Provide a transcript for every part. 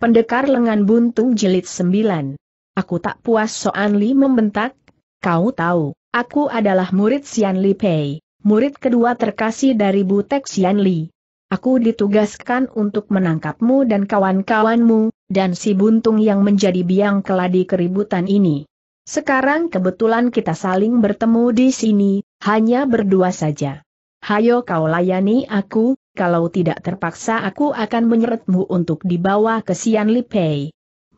Pendekar lengan buntung jilid 9. Aku tak puas Soan Li membentak, kau tahu, aku adalah murid Xian Li Pei, murid kedua terkasih dari Butek Xian Li. Aku ditugaskan untuk menangkapmu dan kawan-kawanmu, dan si buntung yang menjadi biang keladi keributan ini. Sekarang kebetulan kita saling bertemu di sini, hanya berdua saja. Hayo kau layani aku, kalau tidak terpaksa aku akan menyeretmu untuk dibawa ke Sian Li Pei.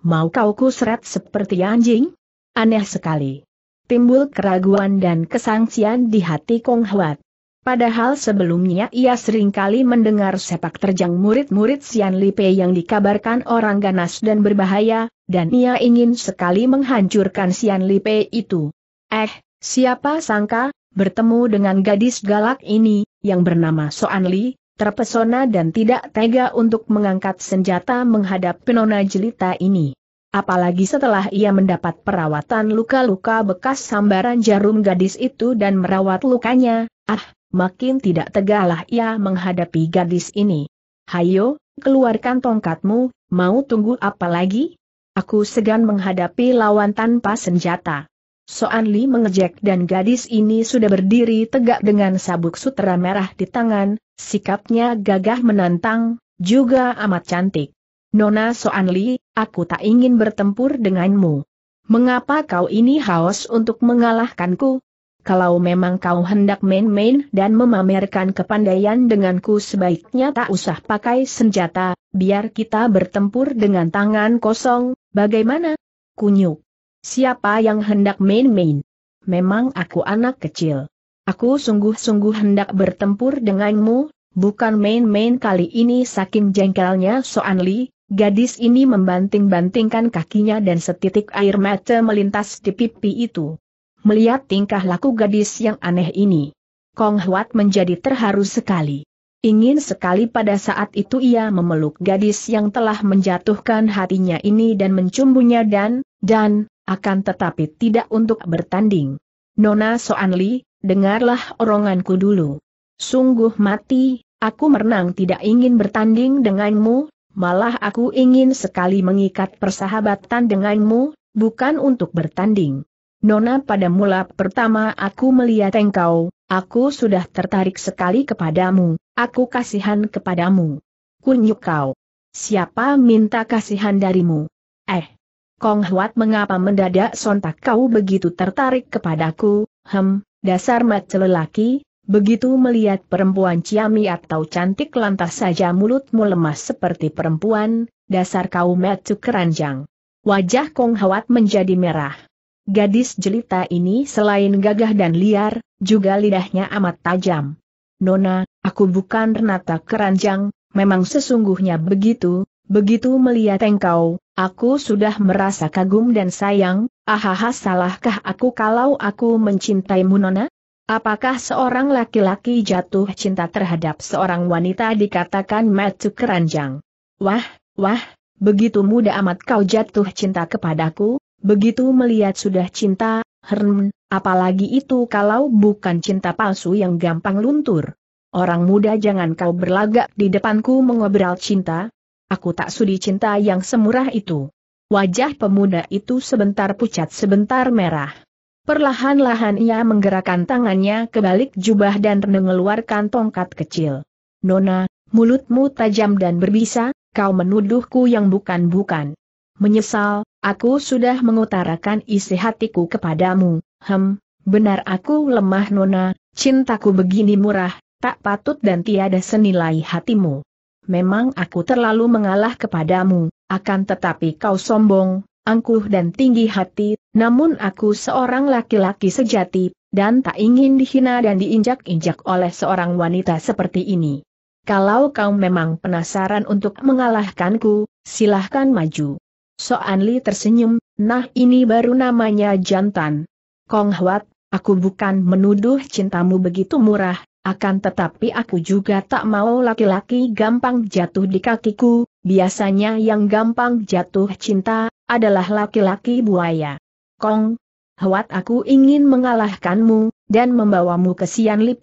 Mau kau seret seperti anjing? Aneh sekali. Timbul keraguan dan kesangsian di hati Kong Huat. Padahal sebelumnya ia seringkali mendengar sepak terjang murid-murid Sian Li Pei yang dikabarkan orang ganas dan berbahaya, dan ia ingin sekali menghancurkan Sian Li Pei itu. Eh, siapa sangka, bertemu dengan gadis galak ini, yang bernama Soan Li, terpesona dan tidak tega untuk mengangkat senjata menghadap penona jelita ini. Apalagi setelah ia mendapat perawatan luka-luka bekas sambaran jarum gadis itu dan merawat lukanya, ah, makin tidak tegalah ia menghadapi gadis ini. Hayo, keluarkan tongkatmu, mau tunggu apa lagi? Aku segan menghadapi lawan tanpa senjata. Soan Li mengejek dan gadis ini sudah berdiri tegak dengan sabuk sutera merah di tangan, sikapnya gagah menantang, juga amat cantik. Nona Soan Li, aku tak ingin bertempur denganmu. Mengapa kau ini haus untuk mengalahkanku? Kalau memang kau hendak main-main dan memamerkan kepandaian denganku sebaiknya tak usah pakai senjata, biar kita bertempur dengan tangan kosong, bagaimana? Kunyuk. Siapa yang hendak main-main? Memang aku anak kecil. Aku sungguh-sungguh hendak bertempur denganmu, bukan main-main kali ini saking jengkelnya Soan Li, gadis ini membanting-bantingkan kakinya dan setitik air mata melintas di pipi itu. Melihat tingkah laku gadis yang aneh ini, Kong Huat menjadi terharu sekali. Ingin sekali pada saat itu ia memeluk gadis yang telah menjatuhkan hatinya ini dan mencumbunya dan, dan, akan tetapi tidak untuk bertanding. Nona Soanli, dengarlah oronganku dulu. Sungguh mati, aku merenang tidak ingin bertanding denganmu, malah aku ingin sekali mengikat persahabatan denganmu, bukan untuk bertanding. Nona pada mula pertama aku melihat engkau, aku sudah tertarik sekali kepadamu, aku kasihan kepadamu. Kunyuk kau. Siapa minta kasihan darimu? Eh, Kong Huat mengapa mendadak sontak kau begitu tertarik kepadaku, hem, dasar mat lelaki, begitu melihat perempuan ciami atau cantik lantas saja mulutmu lemas seperti perempuan, dasar kau mat keranjang. Wajah Kong Huat menjadi merah. Gadis jelita ini selain gagah dan liar, juga lidahnya amat tajam. Nona, aku bukan Renata Keranjang, memang sesungguhnya begitu, begitu melihat engkau, Aku sudah merasa kagum dan sayang, ahaha salahkah aku kalau aku mencintaimu Nona? Apakah seorang laki-laki jatuh cinta terhadap seorang wanita dikatakan metu keranjang? Wah, wah, begitu mudah amat kau jatuh cinta kepadaku, begitu melihat sudah cinta, hern, hmm, apalagi itu kalau bukan cinta palsu yang gampang luntur. Orang muda jangan kau berlagak di depanku mengobrol cinta, aku tak sudi cinta yang semurah itu. Wajah pemuda itu sebentar pucat sebentar merah. Perlahan-lahan ia menggerakkan tangannya ke balik jubah dan mengeluarkan tongkat kecil. Nona, mulutmu tajam dan berbisa, kau menuduhku yang bukan-bukan. Menyesal, aku sudah mengutarakan isi hatiku kepadamu, hem, benar aku lemah Nona, cintaku begini murah, tak patut dan tiada senilai hatimu memang aku terlalu mengalah kepadamu, akan tetapi kau sombong, angkuh dan tinggi hati, namun aku seorang laki-laki sejati, dan tak ingin dihina dan diinjak-injak oleh seorang wanita seperti ini. Kalau kau memang penasaran untuk mengalahkanku, silahkan maju. So Anli tersenyum, nah ini baru namanya jantan. Kong Huat, aku bukan menuduh cintamu begitu murah, akan tetapi aku juga tak mau laki-laki gampang jatuh di kakiku, biasanya yang gampang jatuh cinta, adalah laki-laki buaya. Kong, Huat aku ingin mengalahkanmu, dan membawamu ke Sian Li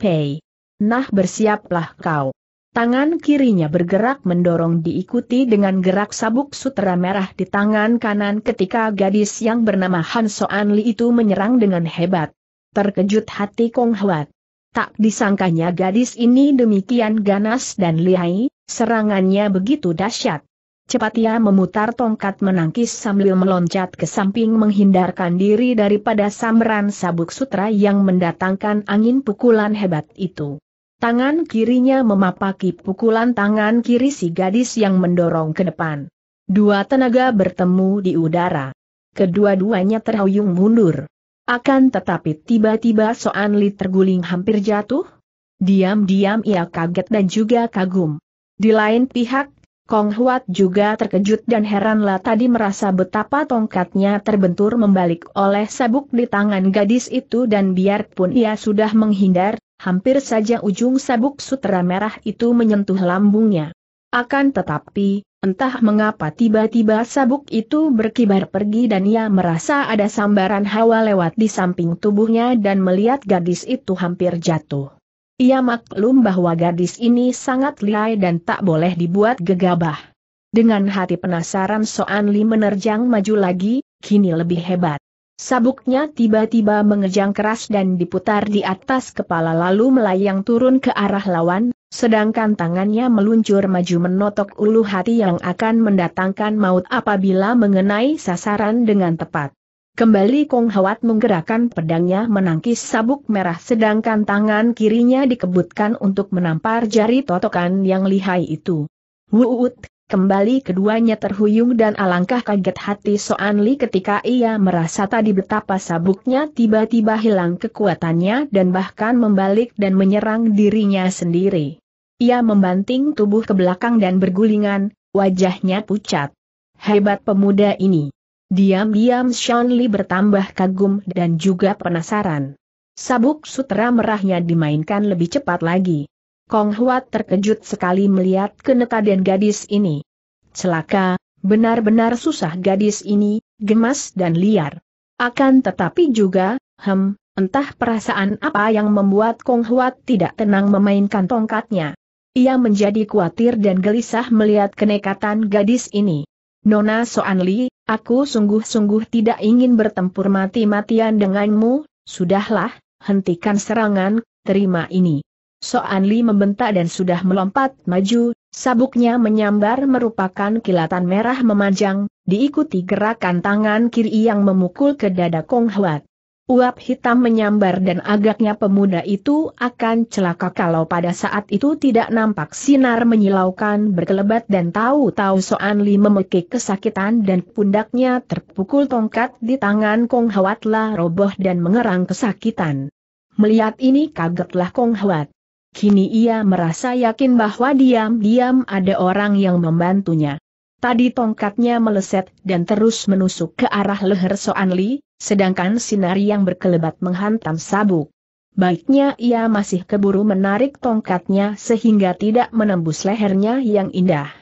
Nah bersiaplah kau. Tangan kirinya bergerak mendorong diikuti dengan gerak sabuk sutra merah di tangan kanan ketika gadis yang bernama Han Soan Li itu menyerang dengan hebat. Terkejut hati Kong Hwat. Tak disangkanya gadis ini demikian ganas dan lihai, serangannya begitu dahsyat. Cepat ia memutar tongkat menangkis sambil meloncat ke samping menghindarkan diri daripada samran sabuk sutra yang mendatangkan angin pukulan hebat itu. Tangan kirinya memapaki pukulan tangan kiri si gadis yang mendorong ke depan. Dua tenaga bertemu di udara. Kedua-duanya terhuyung mundur. Akan tetapi tiba-tiba Soan Li terguling hampir jatuh. Diam-diam ia kaget dan juga kagum. Di lain pihak, Kong Huat juga terkejut dan heranlah tadi merasa betapa tongkatnya terbentur membalik oleh sabuk di tangan gadis itu dan biarpun ia sudah menghindar, hampir saja ujung sabuk sutra merah itu menyentuh lambungnya. Akan tetapi, Entah mengapa tiba-tiba sabuk itu berkibar pergi dan ia merasa ada sambaran hawa lewat di samping tubuhnya dan melihat gadis itu hampir jatuh. Ia maklum bahwa gadis ini sangat lihai dan tak boleh dibuat gegabah. Dengan hati penasaran Soan Li menerjang maju lagi, kini lebih hebat. Sabuknya tiba-tiba mengejang keras dan diputar di atas kepala lalu melayang turun ke arah lawan, Sedangkan tangannya meluncur maju menotok ulu hati yang akan mendatangkan maut apabila mengenai sasaran dengan tepat. Kembali Kong Hawat menggerakkan pedangnya menangkis sabuk merah sedangkan tangan kirinya dikebutkan untuk menampar jari totokan yang lihai itu. Wuut, Kembali keduanya terhuyung dan alangkah kaget hati Soan Li ketika ia merasa tadi betapa sabuknya tiba-tiba hilang kekuatannya dan bahkan membalik dan menyerang dirinya sendiri. Ia membanting tubuh ke belakang dan bergulingan, wajahnya pucat. Hebat pemuda ini. Diam-diam Sean Li bertambah kagum dan juga penasaran. Sabuk sutra merahnya dimainkan lebih cepat lagi. Kong Huat terkejut sekali melihat kenekadan gadis ini. Celaka, benar-benar susah gadis ini, gemas dan liar. Akan tetapi juga, hem, entah perasaan apa yang membuat Kong Huat tidak tenang memainkan tongkatnya. Ia menjadi khawatir dan gelisah melihat kenekatan gadis ini. Nona Soan Li, aku sungguh-sungguh tidak ingin bertempur mati-matian denganmu, sudahlah, hentikan serangan, terima ini. Soan Li membentak dan sudah melompat maju, sabuknya menyambar merupakan kilatan merah memanjang, diikuti gerakan tangan kiri yang memukul ke dada Kong Huat. Uap hitam menyambar dan agaknya pemuda itu akan celaka kalau pada saat itu tidak nampak sinar menyilaukan berkelebat dan tahu-tahu Soan Li memekik kesakitan dan pundaknya terpukul tongkat di tangan Kong Huat roboh dan mengerang kesakitan. Melihat ini kagetlah Kong Huat. Kini ia merasa yakin bahwa diam-diam ada orang yang membantunya. Tadi tongkatnya meleset dan terus menusuk ke arah leher Soan Li, sedangkan sinar yang berkelebat menghantam sabuk. Baiknya ia masih keburu menarik tongkatnya sehingga tidak menembus lehernya yang indah.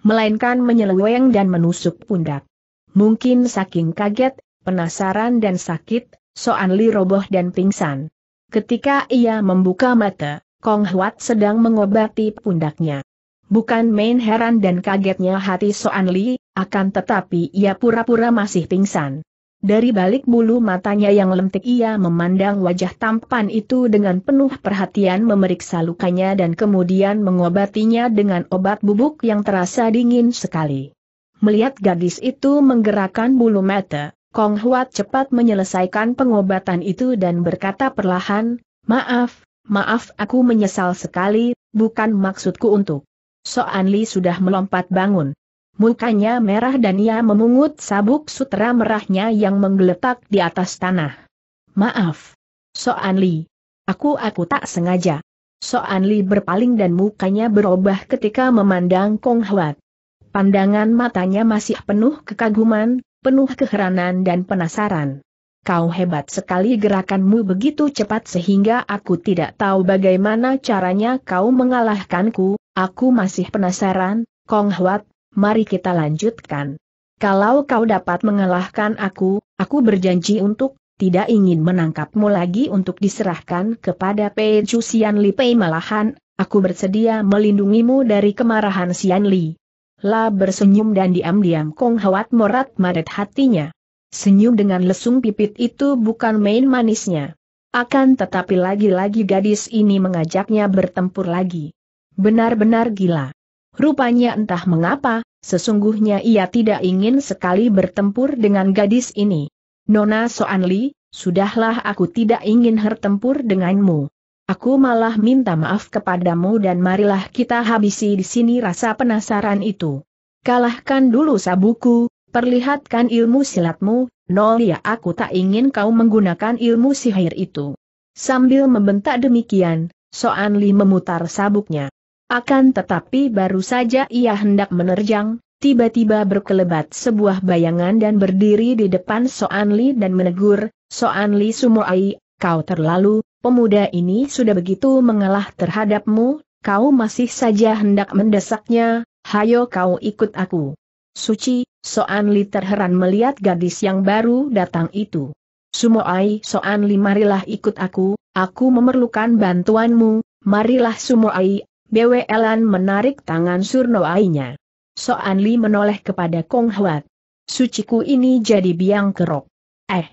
Melainkan menyeleweng dan menusuk pundak. Mungkin saking kaget, penasaran dan sakit, Soan Li roboh dan pingsan. Ketika ia membuka mata, Kong Huat sedang mengobati pundaknya. Bukan main heran dan kagetnya hati Soan Li, akan tetapi ia pura-pura masih pingsan. Dari balik bulu matanya yang lentik ia memandang wajah tampan itu dengan penuh perhatian memeriksa lukanya dan kemudian mengobatinya dengan obat bubuk yang terasa dingin sekali. Melihat gadis itu menggerakkan bulu mata, Kong Huat cepat menyelesaikan pengobatan itu dan berkata perlahan, Maaf, Maaf aku menyesal sekali, bukan maksudku untuk. So Li sudah melompat bangun. Mukanya merah dan ia memungut sabuk sutra merahnya yang menggeletak di atas tanah. Maaf. So Li. Aku aku tak sengaja. So Li berpaling dan mukanya berubah ketika memandang Kong Huat. Pandangan matanya masih penuh kekaguman, penuh keheranan dan penasaran. Kau hebat sekali gerakanmu begitu cepat sehingga aku tidak tahu bagaimana caranya kau mengalahkanku, aku masih penasaran, Kong Huat. mari kita lanjutkan. Kalau kau dapat mengalahkan aku, aku berjanji untuk tidak ingin menangkapmu lagi untuk diserahkan kepada Pei Chu Sian Li Pei malahan, aku bersedia melindungimu dari kemarahan Sian Li. La bersenyum dan diam-diam Kong Huat morat madat hatinya. Senyum dengan lesung pipit itu bukan main manisnya. Akan tetapi lagi-lagi gadis ini mengajaknya bertempur lagi. Benar-benar gila. Rupanya entah mengapa, sesungguhnya ia tidak ingin sekali bertempur dengan gadis ini. Nona Soanli, sudahlah aku tidak ingin bertempur denganmu. Aku malah minta maaf kepadamu dan marilah kita habisi di sini rasa penasaran itu. Kalahkan dulu sabuku, Perlihatkan ilmu silatmu, Nol ya aku tak ingin kau menggunakan ilmu sihir itu. Sambil membentak demikian, Soan Li memutar sabuknya. Akan tetapi baru saja ia hendak menerjang, tiba-tiba berkelebat sebuah bayangan dan berdiri di depan Soan Li dan menegur, Soan Li Sumoai, kau terlalu, pemuda ini sudah begitu mengalah terhadapmu, kau masih saja hendak mendesaknya, hayo kau ikut aku. Suci, Soan Li terheran melihat gadis yang baru datang itu. Sumoai Soan Li marilah ikut aku, aku memerlukan bantuanmu, marilah Sumoai, Elan menarik tangan Surnoainya. Soan Li menoleh kepada Kong Huat. Suciku ini jadi biang kerok. Eh,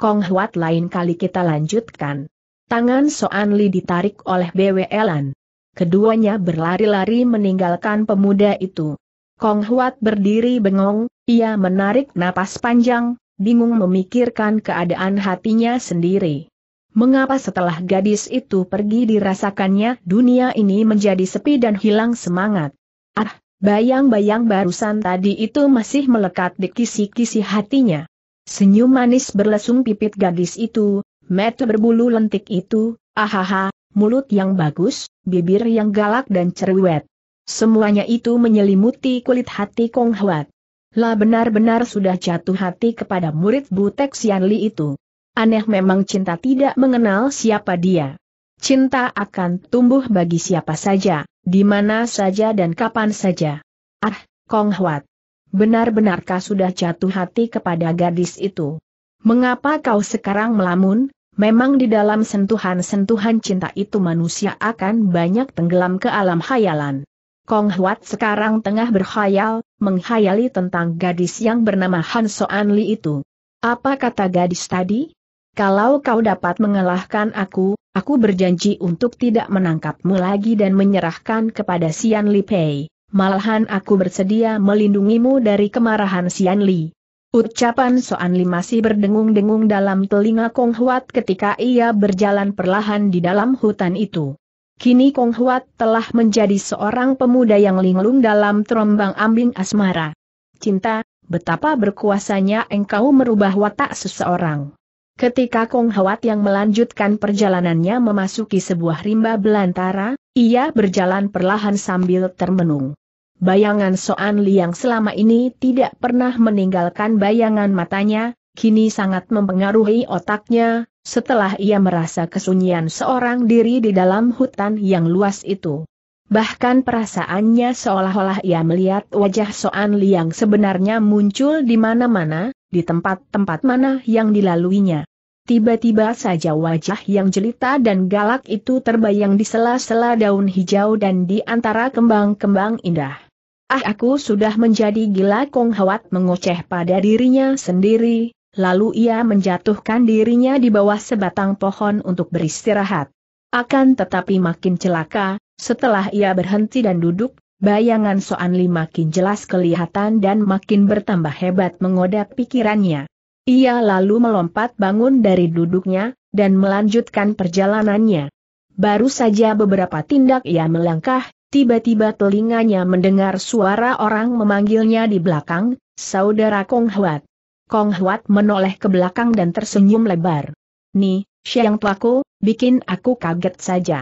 Kong Huat lain kali kita lanjutkan. Tangan Soan Li ditarik oleh Elan. Keduanya berlari-lari meninggalkan pemuda itu. Kong Huat berdiri bengong, ia menarik napas panjang, bingung memikirkan keadaan hatinya sendiri. Mengapa setelah gadis itu pergi dirasakannya dunia ini menjadi sepi dan hilang semangat? Ah, bayang-bayang barusan tadi itu masih melekat di kisi-kisi hatinya. Senyum manis berlesung pipit gadis itu, mata berbulu lentik itu, ahaha, mulut yang bagus, bibir yang galak dan cerewet. Semuanya itu menyelimuti kulit hati Kong Huat. Lah benar-benar sudah jatuh hati kepada murid Butek Li itu. Aneh memang cinta tidak mengenal siapa dia. Cinta akan tumbuh bagi siapa saja, di mana saja dan kapan saja. Ah, Kong Huat. Benar-benarkah sudah jatuh hati kepada gadis itu? Mengapa kau sekarang melamun? Memang di dalam sentuhan-sentuhan cinta itu manusia akan banyak tenggelam ke alam khayalan. Kong Huat sekarang tengah berkhayal, menghayali tentang gadis yang bernama Han Soan Li itu. Apa kata gadis tadi? Kalau kau dapat mengalahkan aku, aku berjanji untuk tidak menangkapmu lagi dan menyerahkan kepada Sian Li Pei. Malahan aku bersedia melindungimu dari kemarahan Sian Li. Ucapan Soan Li masih berdengung-dengung dalam telinga Kong Huat ketika ia berjalan perlahan di dalam hutan itu. Kini Kong Huat telah menjadi seorang pemuda yang linglung dalam terombang ambing asmara. Cinta, betapa berkuasanya engkau merubah watak seseorang. Ketika Kong Huat yang melanjutkan perjalanannya memasuki sebuah rimba belantara, ia berjalan perlahan sambil termenung. Bayangan Soan yang selama ini tidak pernah meninggalkan bayangan matanya, kini sangat mempengaruhi otaknya, setelah ia merasa kesunyian seorang diri di dalam hutan yang luas itu. Bahkan perasaannya seolah-olah ia melihat wajah Soan Li yang sebenarnya muncul di mana-mana, di tempat-tempat mana yang dilaluinya. Tiba-tiba saja wajah yang jelita dan galak itu terbayang di sela-sela daun hijau dan di antara kembang-kembang indah. Ah aku sudah menjadi gila Kong Hawat mengoceh pada dirinya sendiri, lalu ia menjatuhkan dirinya di bawah sebatang pohon untuk beristirahat. Akan tetapi makin celaka, setelah ia berhenti dan duduk, bayangan Soan Li makin jelas kelihatan dan makin bertambah hebat menggoda pikirannya. Ia lalu melompat bangun dari duduknya, dan melanjutkan perjalanannya. Baru saja beberapa tindak ia melangkah, tiba-tiba telinganya mendengar suara orang memanggilnya di belakang, Saudara Kong Huat. Kong Huat menoleh ke belakang dan tersenyum lebar. Nih, Siang tuaku, bikin aku kaget saja.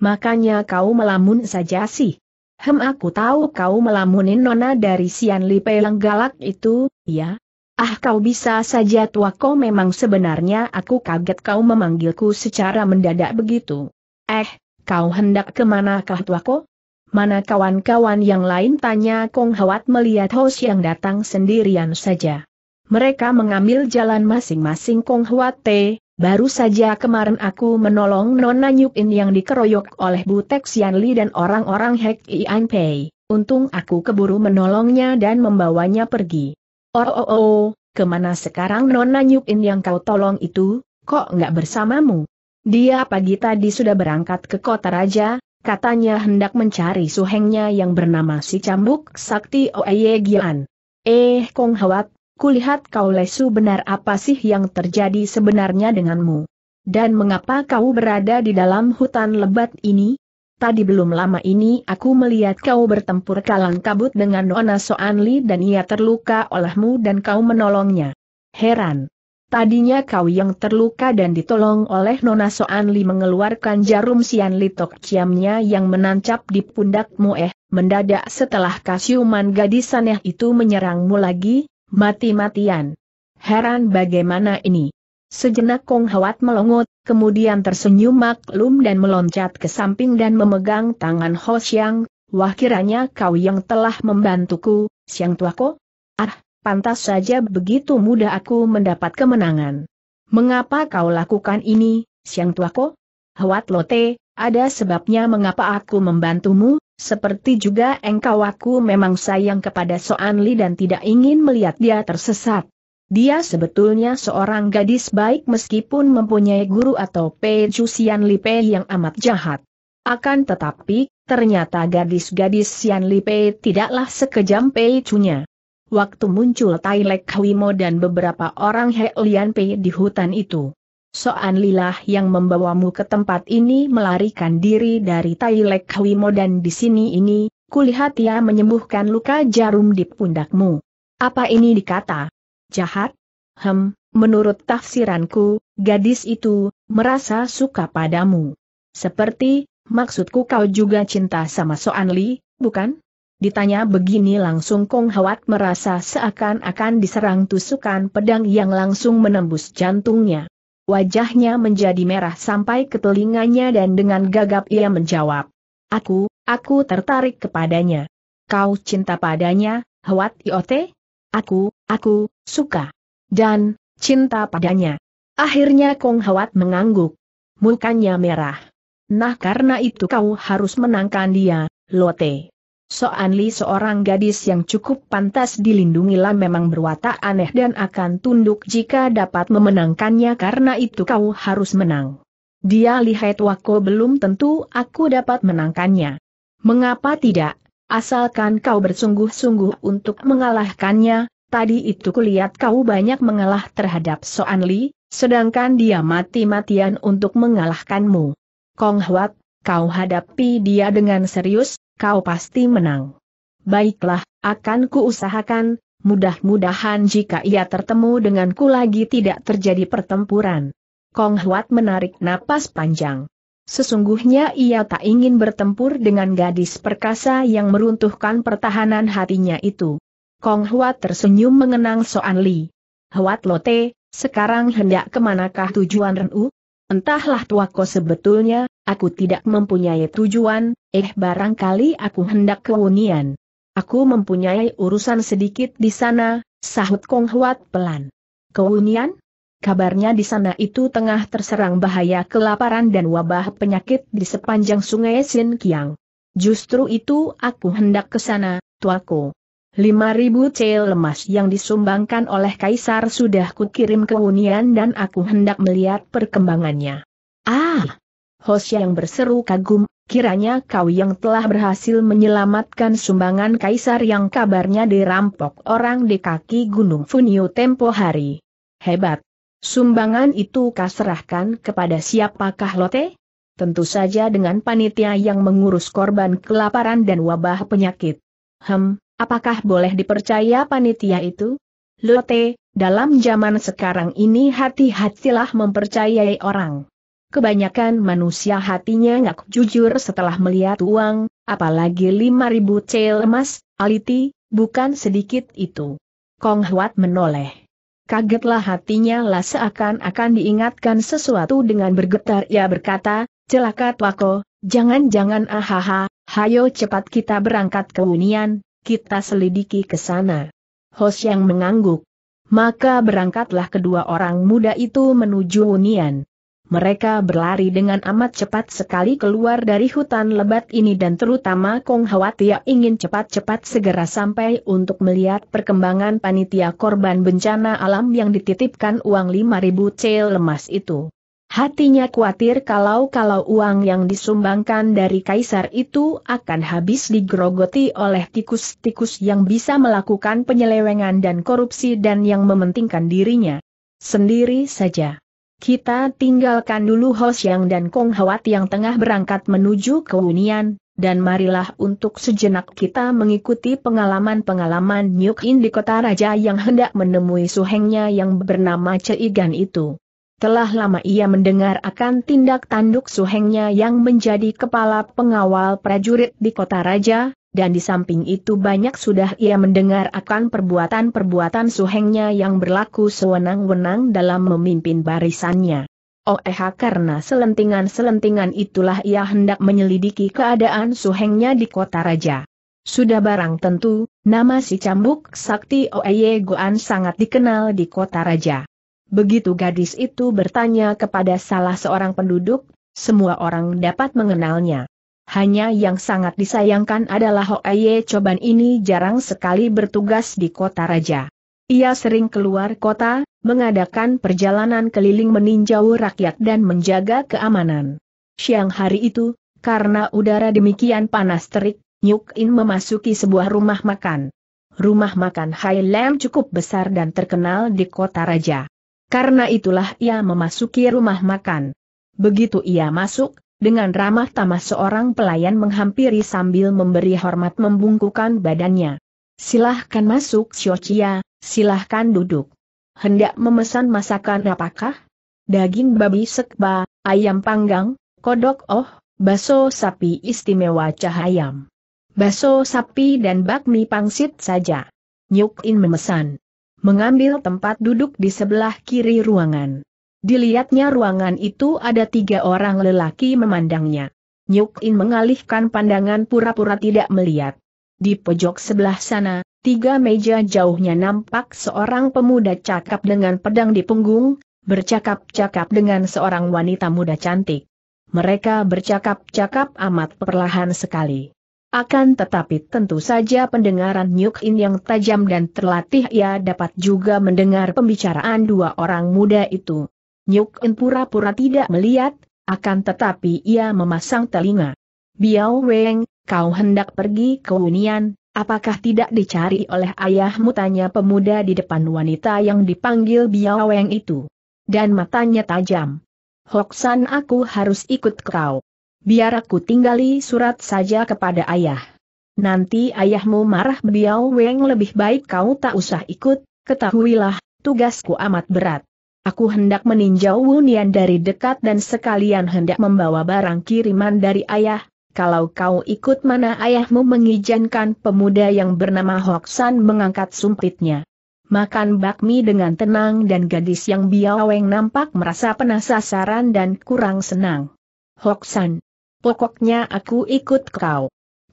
Makanya kau melamun saja sih. Hem aku tahu kau melamunin nona dari Sian Li yang Galak itu, ya? Ah kau bisa saja tuaku memang sebenarnya aku kaget kau memanggilku secara mendadak begitu. Eh, kau hendak kemanakah tuaku? Mana kawan-kawan yang lain tanya Kong Huat melihat host yang datang sendirian saja. Mereka mengambil jalan masing-masing Kong Huate, baru saja kemarin aku menolong Nona Nyupin yang dikeroyok oleh Butek Li dan orang-orang Hek Ian Pei. Untung aku keburu menolongnya dan membawanya pergi. Oh oh oh, oh. kemana sekarang Nona Nyupin yang kau tolong itu, kok nggak bersamamu? Dia pagi tadi sudah berangkat ke kota raja, katanya hendak mencari suhengnya yang bernama si cambuk Sakti Oeye Gian. Eh Kong Hwat, kulihat kau lesu benar apa sih yang terjadi sebenarnya denganmu. Dan mengapa kau berada di dalam hutan lebat ini? Tadi belum lama ini aku melihat kau bertempur kalang kabut dengan Nona Soanli dan ia terluka olehmu dan kau menolongnya. Heran. Tadinya kau yang terluka dan ditolong oleh Nona Soanli mengeluarkan jarum sian litok ciamnya yang menancap di pundakmu eh, mendadak setelah kasiuman gadis aneh itu menyerangmu lagi, Mati-matian. Heran bagaimana ini. Sejenak Kong Hawat melongot, kemudian tersenyum maklum dan meloncat ke samping dan memegang tangan Ho Xiang, wah kiranya kau yang telah membantuku, Siang tua Tuako? Ah, pantas saja begitu mudah aku mendapat kemenangan. Mengapa kau lakukan ini, Siang tua Tuako? Hawat Lote, ada sebabnya mengapa aku membantumu, seperti juga engkau aku memang sayang kepada Soan Li dan tidak ingin melihat dia tersesat. Dia sebetulnya seorang gadis baik meskipun mempunyai guru atau Pei Sian Li Pei yang amat jahat. Akan tetapi, ternyata gadis-gadis Sian Li Pei tidaklah sekejam Pei Waktu muncul Tai Lek Hwimo dan beberapa orang He Lian Pei di hutan itu. Soan Lilah yang membawamu ke tempat ini melarikan diri dari Tailek Hwimo dan di sini ini, kulihat ia menyembuhkan luka jarum di pundakmu. Apa ini dikata? Jahat? Hem, menurut tafsiranku, gadis itu, merasa suka padamu. Seperti, maksudku kau juga cinta sama Soan Li, bukan? Ditanya begini langsung Kong Hawat merasa seakan-akan diserang tusukan pedang yang langsung menembus jantungnya. Wajahnya menjadi merah sampai ke telinganya dan dengan gagap ia menjawab. Aku, aku tertarik kepadanya. Kau cinta padanya, Hwat Iote? Aku, aku, suka. Dan, cinta padanya. Akhirnya Kong Hwat mengangguk. Mukanya merah. Nah karena itu kau harus menangkan dia, Lote. Soan Li seorang gadis yang cukup pantas dilindungi lah memang berwatak aneh dan akan tunduk jika dapat memenangkannya karena itu kau harus menang. Dia lihat wako belum tentu aku dapat menangkannya. Mengapa tidak? Asalkan kau bersungguh-sungguh untuk mengalahkannya, tadi itu kulihat kau banyak mengalah terhadap Soan Li, sedangkan dia mati-matian untuk mengalahkanmu. Kong Huat, kau hadapi dia dengan serius, kau pasti menang. Baiklah, akan kuusahakan, mudah-mudahan jika ia tertemu denganku lagi tidak terjadi pertempuran. Kong Huat menarik napas panjang. Sesungguhnya ia tak ingin bertempur dengan gadis perkasa yang meruntuhkan pertahanan hatinya itu. Kong Huat tersenyum mengenang Soan Li. Huat Lote, sekarang hendak kemanakah tujuan Ren'u? Entahlah tuako sebetulnya, aku tidak mempunyai tujuan, eh barangkali aku hendak ke Wuni'an. Aku mempunyai urusan sedikit di sana, sahut Kong Huat pelan. Keunian? Kabarnya di sana itu tengah terserang bahaya kelaparan dan wabah penyakit di sepanjang sungai Sin Kiang. Justru itu aku hendak ke sana, tuaku. 5.000 cel lemas yang disumbangkan oleh Kaisar sudah kukirim ke Hunian dan aku hendak melihat perkembangannya. Ah! Hos yang berseru kagum, kiranya kau yang telah berhasil menyelamatkan sumbangan Kaisar yang kabarnya dirampok orang di kaki Gunung Funio tempo hari. Hebat! Sumbangan itu kau kepada siapakah Lote? Tentu saja dengan panitia yang mengurus korban kelaparan dan wabah penyakit. Hem, Apakah boleh dipercaya panitia itu? Lote, dalam zaman sekarang ini hati-hatilah mempercayai orang. Kebanyakan manusia hatinya nggak jujur setelah melihat uang, apalagi 5000 cel emas, aliti, bukan sedikit itu. Kong Huat menoleh. Kagetlah hatinya lah seakan-akan diingatkan sesuatu dengan bergetar ia berkata, celaka Tuako, jangan-jangan ahaha, hayo cepat kita berangkat ke Unian, kita selidiki ke sana. Hos yang mengangguk. Maka berangkatlah kedua orang muda itu menuju Unian. Mereka berlari dengan amat cepat sekali keluar dari hutan lebat ini dan terutama Kong Hawatia ingin cepat-cepat segera sampai untuk melihat perkembangan panitia korban bencana alam yang dititipkan uang 5000 cel lemas itu. Hatinya khawatir kalau-kalau uang yang disumbangkan dari kaisar itu akan habis digrogoti oleh tikus-tikus yang bisa melakukan penyelewengan dan korupsi dan yang mementingkan dirinya sendiri saja. Kita tinggalkan dulu host yang dan Kong Hawat yang tengah berangkat menuju ke Unian, dan marilah untuk sejenak kita mengikuti pengalaman-pengalaman Nyuk In di kota raja yang hendak menemui suhengnya yang bernama Ceigan itu. Telah lama ia mendengar akan tindak tanduk suhengnya yang menjadi kepala pengawal prajurit di kota raja, dan di samping itu banyak sudah ia mendengar akan perbuatan-perbuatan suhengnya yang berlaku sewenang-wenang dalam memimpin barisannya. OEH oh, karena selentingan-selentingan itulah ia hendak menyelidiki keadaan suhengnya di kota raja. Sudah barang tentu, nama si cambuk sakti Oeye Goan sangat dikenal di kota raja. Begitu gadis itu bertanya kepada salah seorang penduduk, semua orang dapat mengenalnya. Hanya yang sangat disayangkan adalah Hoaye Coban ini jarang sekali bertugas di kota raja. Ia sering keluar kota, mengadakan perjalanan keliling meninjau rakyat dan menjaga keamanan. Siang hari itu, karena udara demikian panas terik, Nyuk In memasuki sebuah rumah makan. Rumah makan Hai Lam cukup besar dan terkenal di kota raja. Karena itulah ia memasuki rumah makan. Begitu ia masuk, dengan ramah tamah seorang pelayan menghampiri sambil memberi hormat membungkukan badannya. Silahkan masuk Xiochia, silahkan duduk. Hendak memesan masakan apakah? Daging babi sekba, ayam panggang, kodok oh, baso sapi istimewa cahayam. Baso sapi dan bakmi pangsit saja. Nyukin memesan mengambil tempat duduk di sebelah kiri ruangan. Dilihatnya ruangan itu ada tiga orang lelaki memandangnya. Nyuk In mengalihkan pandangan pura-pura tidak melihat. Di pojok sebelah sana, tiga meja jauhnya nampak seorang pemuda cakap dengan pedang di punggung, bercakap-cakap dengan seorang wanita muda cantik. Mereka bercakap-cakap amat perlahan sekali. Akan tetapi tentu saja pendengaran Nyuk In yang tajam dan terlatih ia dapat juga mendengar pembicaraan dua orang muda itu. Nyuk In pura-pura tidak melihat, akan tetapi ia memasang telinga. Biao Weng, kau hendak pergi ke Unian, apakah tidak dicari oleh ayahmu tanya pemuda di depan wanita yang dipanggil Biao Weng itu. Dan matanya tajam. Hoksan aku harus ikut kau. Biar aku tinggali surat saja kepada ayah. Nanti ayahmu marah beliau Weng lebih baik kau tak usah ikut, ketahuilah, tugasku amat berat. Aku hendak meninjau Wunian dari dekat dan sekalian hendak membawa barang kiriman dari ayah, kalau kau ikut mana ayahmu mengizinkan pemuda yang bernama Hoksan mengangkat sumpitnya. Makan bakmi dengan tenang dan gadis yang biaweng nampak merasa penasaran dan kurang senang. Hoksan, pokoknya aku ikut kau.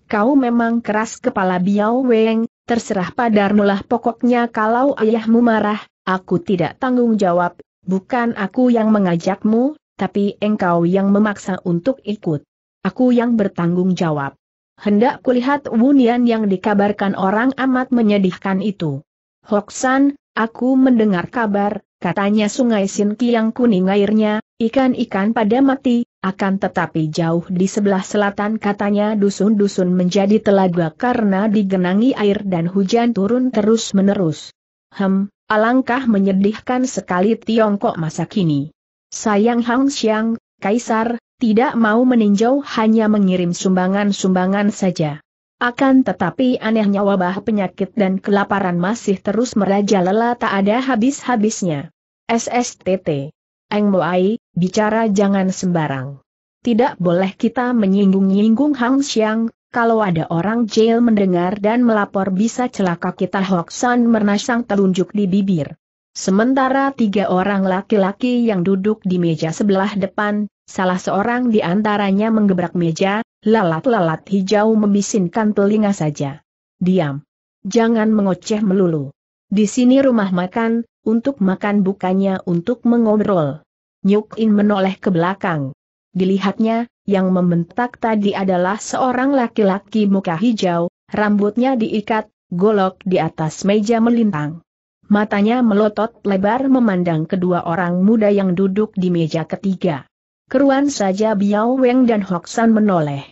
Kau memang keras kepala Biao Weng, terserah padarmulah pokoknya kalau ayahmu marah, aku tidak tanggung jawab, bukan aku yang mengajakmu, tapi engkau yang memaksa untuk ikut. Aku yang bertanggung jawab. Hendak kulihat Wunian yang dikabarkan orang amat menyedihkan itu. Hoksan, aku mendengar kabar, katanya sungai Sin Kiang kuning airnya, Ikan-ikan pada mati, akan tetapi jauh di sebelah selatan katanya dusun-dusun menjadi telaga karena digenangi air dan hujan turun terus-menerus. Hem, alangkah menyedihkan sekali Tiongkok masa kini. Sayang Hang Xiang, Kaisar, tidak mau meninjau hanya mengirim sumbangan-sumbangan saja. Akan tetapi anehnya wabah penyakit dan kelaparan masih terus merajalela tak ada habis-habisnya. SSTT Eng Moai, bicara jangan sembarang. Tidak boleh kita menyinggung-nyinggung Hang Xiang, kalau ada orang jail mendengar dan melapor bisa celaka kita San menasang telunjuk di bibir. Sementara tiga orang laki-laki yang duduk di meja sebelah depan, salah seorang di antaranya menggebrak meja, lalat-lalat hijau membisinkan telinga saja. Diam. Jangan mengoceh melulu. Di sini rumah makan, untuk makan bukannya untuk mengobrol. Nyuk In menoleh ke belakang. Dilihatnya, yang membentak tadi adalah seorang laki-laki muka hijau, rambutnya diikat, golok di atas meja melintang. Matanya melotot lebar memandang kedua orang muda yang duduk di meja ketiga. Keruan saja Biao Weng dan Hoksan menoleh.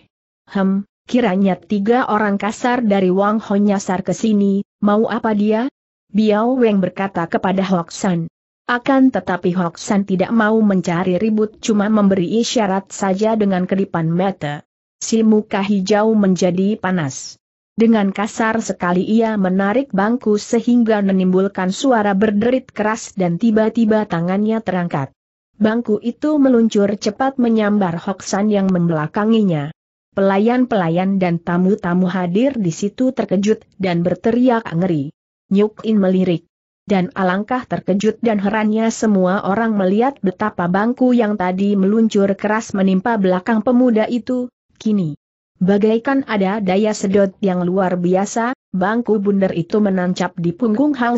Hem, kiranya tiga orang kasar dari Wang Ho nyasar ke sini, mau apa dia? Biao Weng berkata kepada San. Akan tetapi San tidak mau mencari ribut cuma memberi isyarat saja dengan kedipan mata. Si muka hijau menjadi panas. Dengan kasar sekali ia menarik bangku sehingga menimbulkan suara berderit keras dan tiba-tiba tangannya terangkat. Bangku itu meluncur cepat menyambar San yang membelakanginya. Pelayan-pelayan dan tamu-tamu hadir di situ terkejut dan berteriak ngeri. Nyuk In melirik. Dan alangkah terkejut dan herannya semua orang melihat betapa bangku yang tadi meluncur keras menimpa belakang pemuda itu, kini. Bagaikan ada daya sedot yang luar biasa, bangku bundar itu menancap di punggung Hang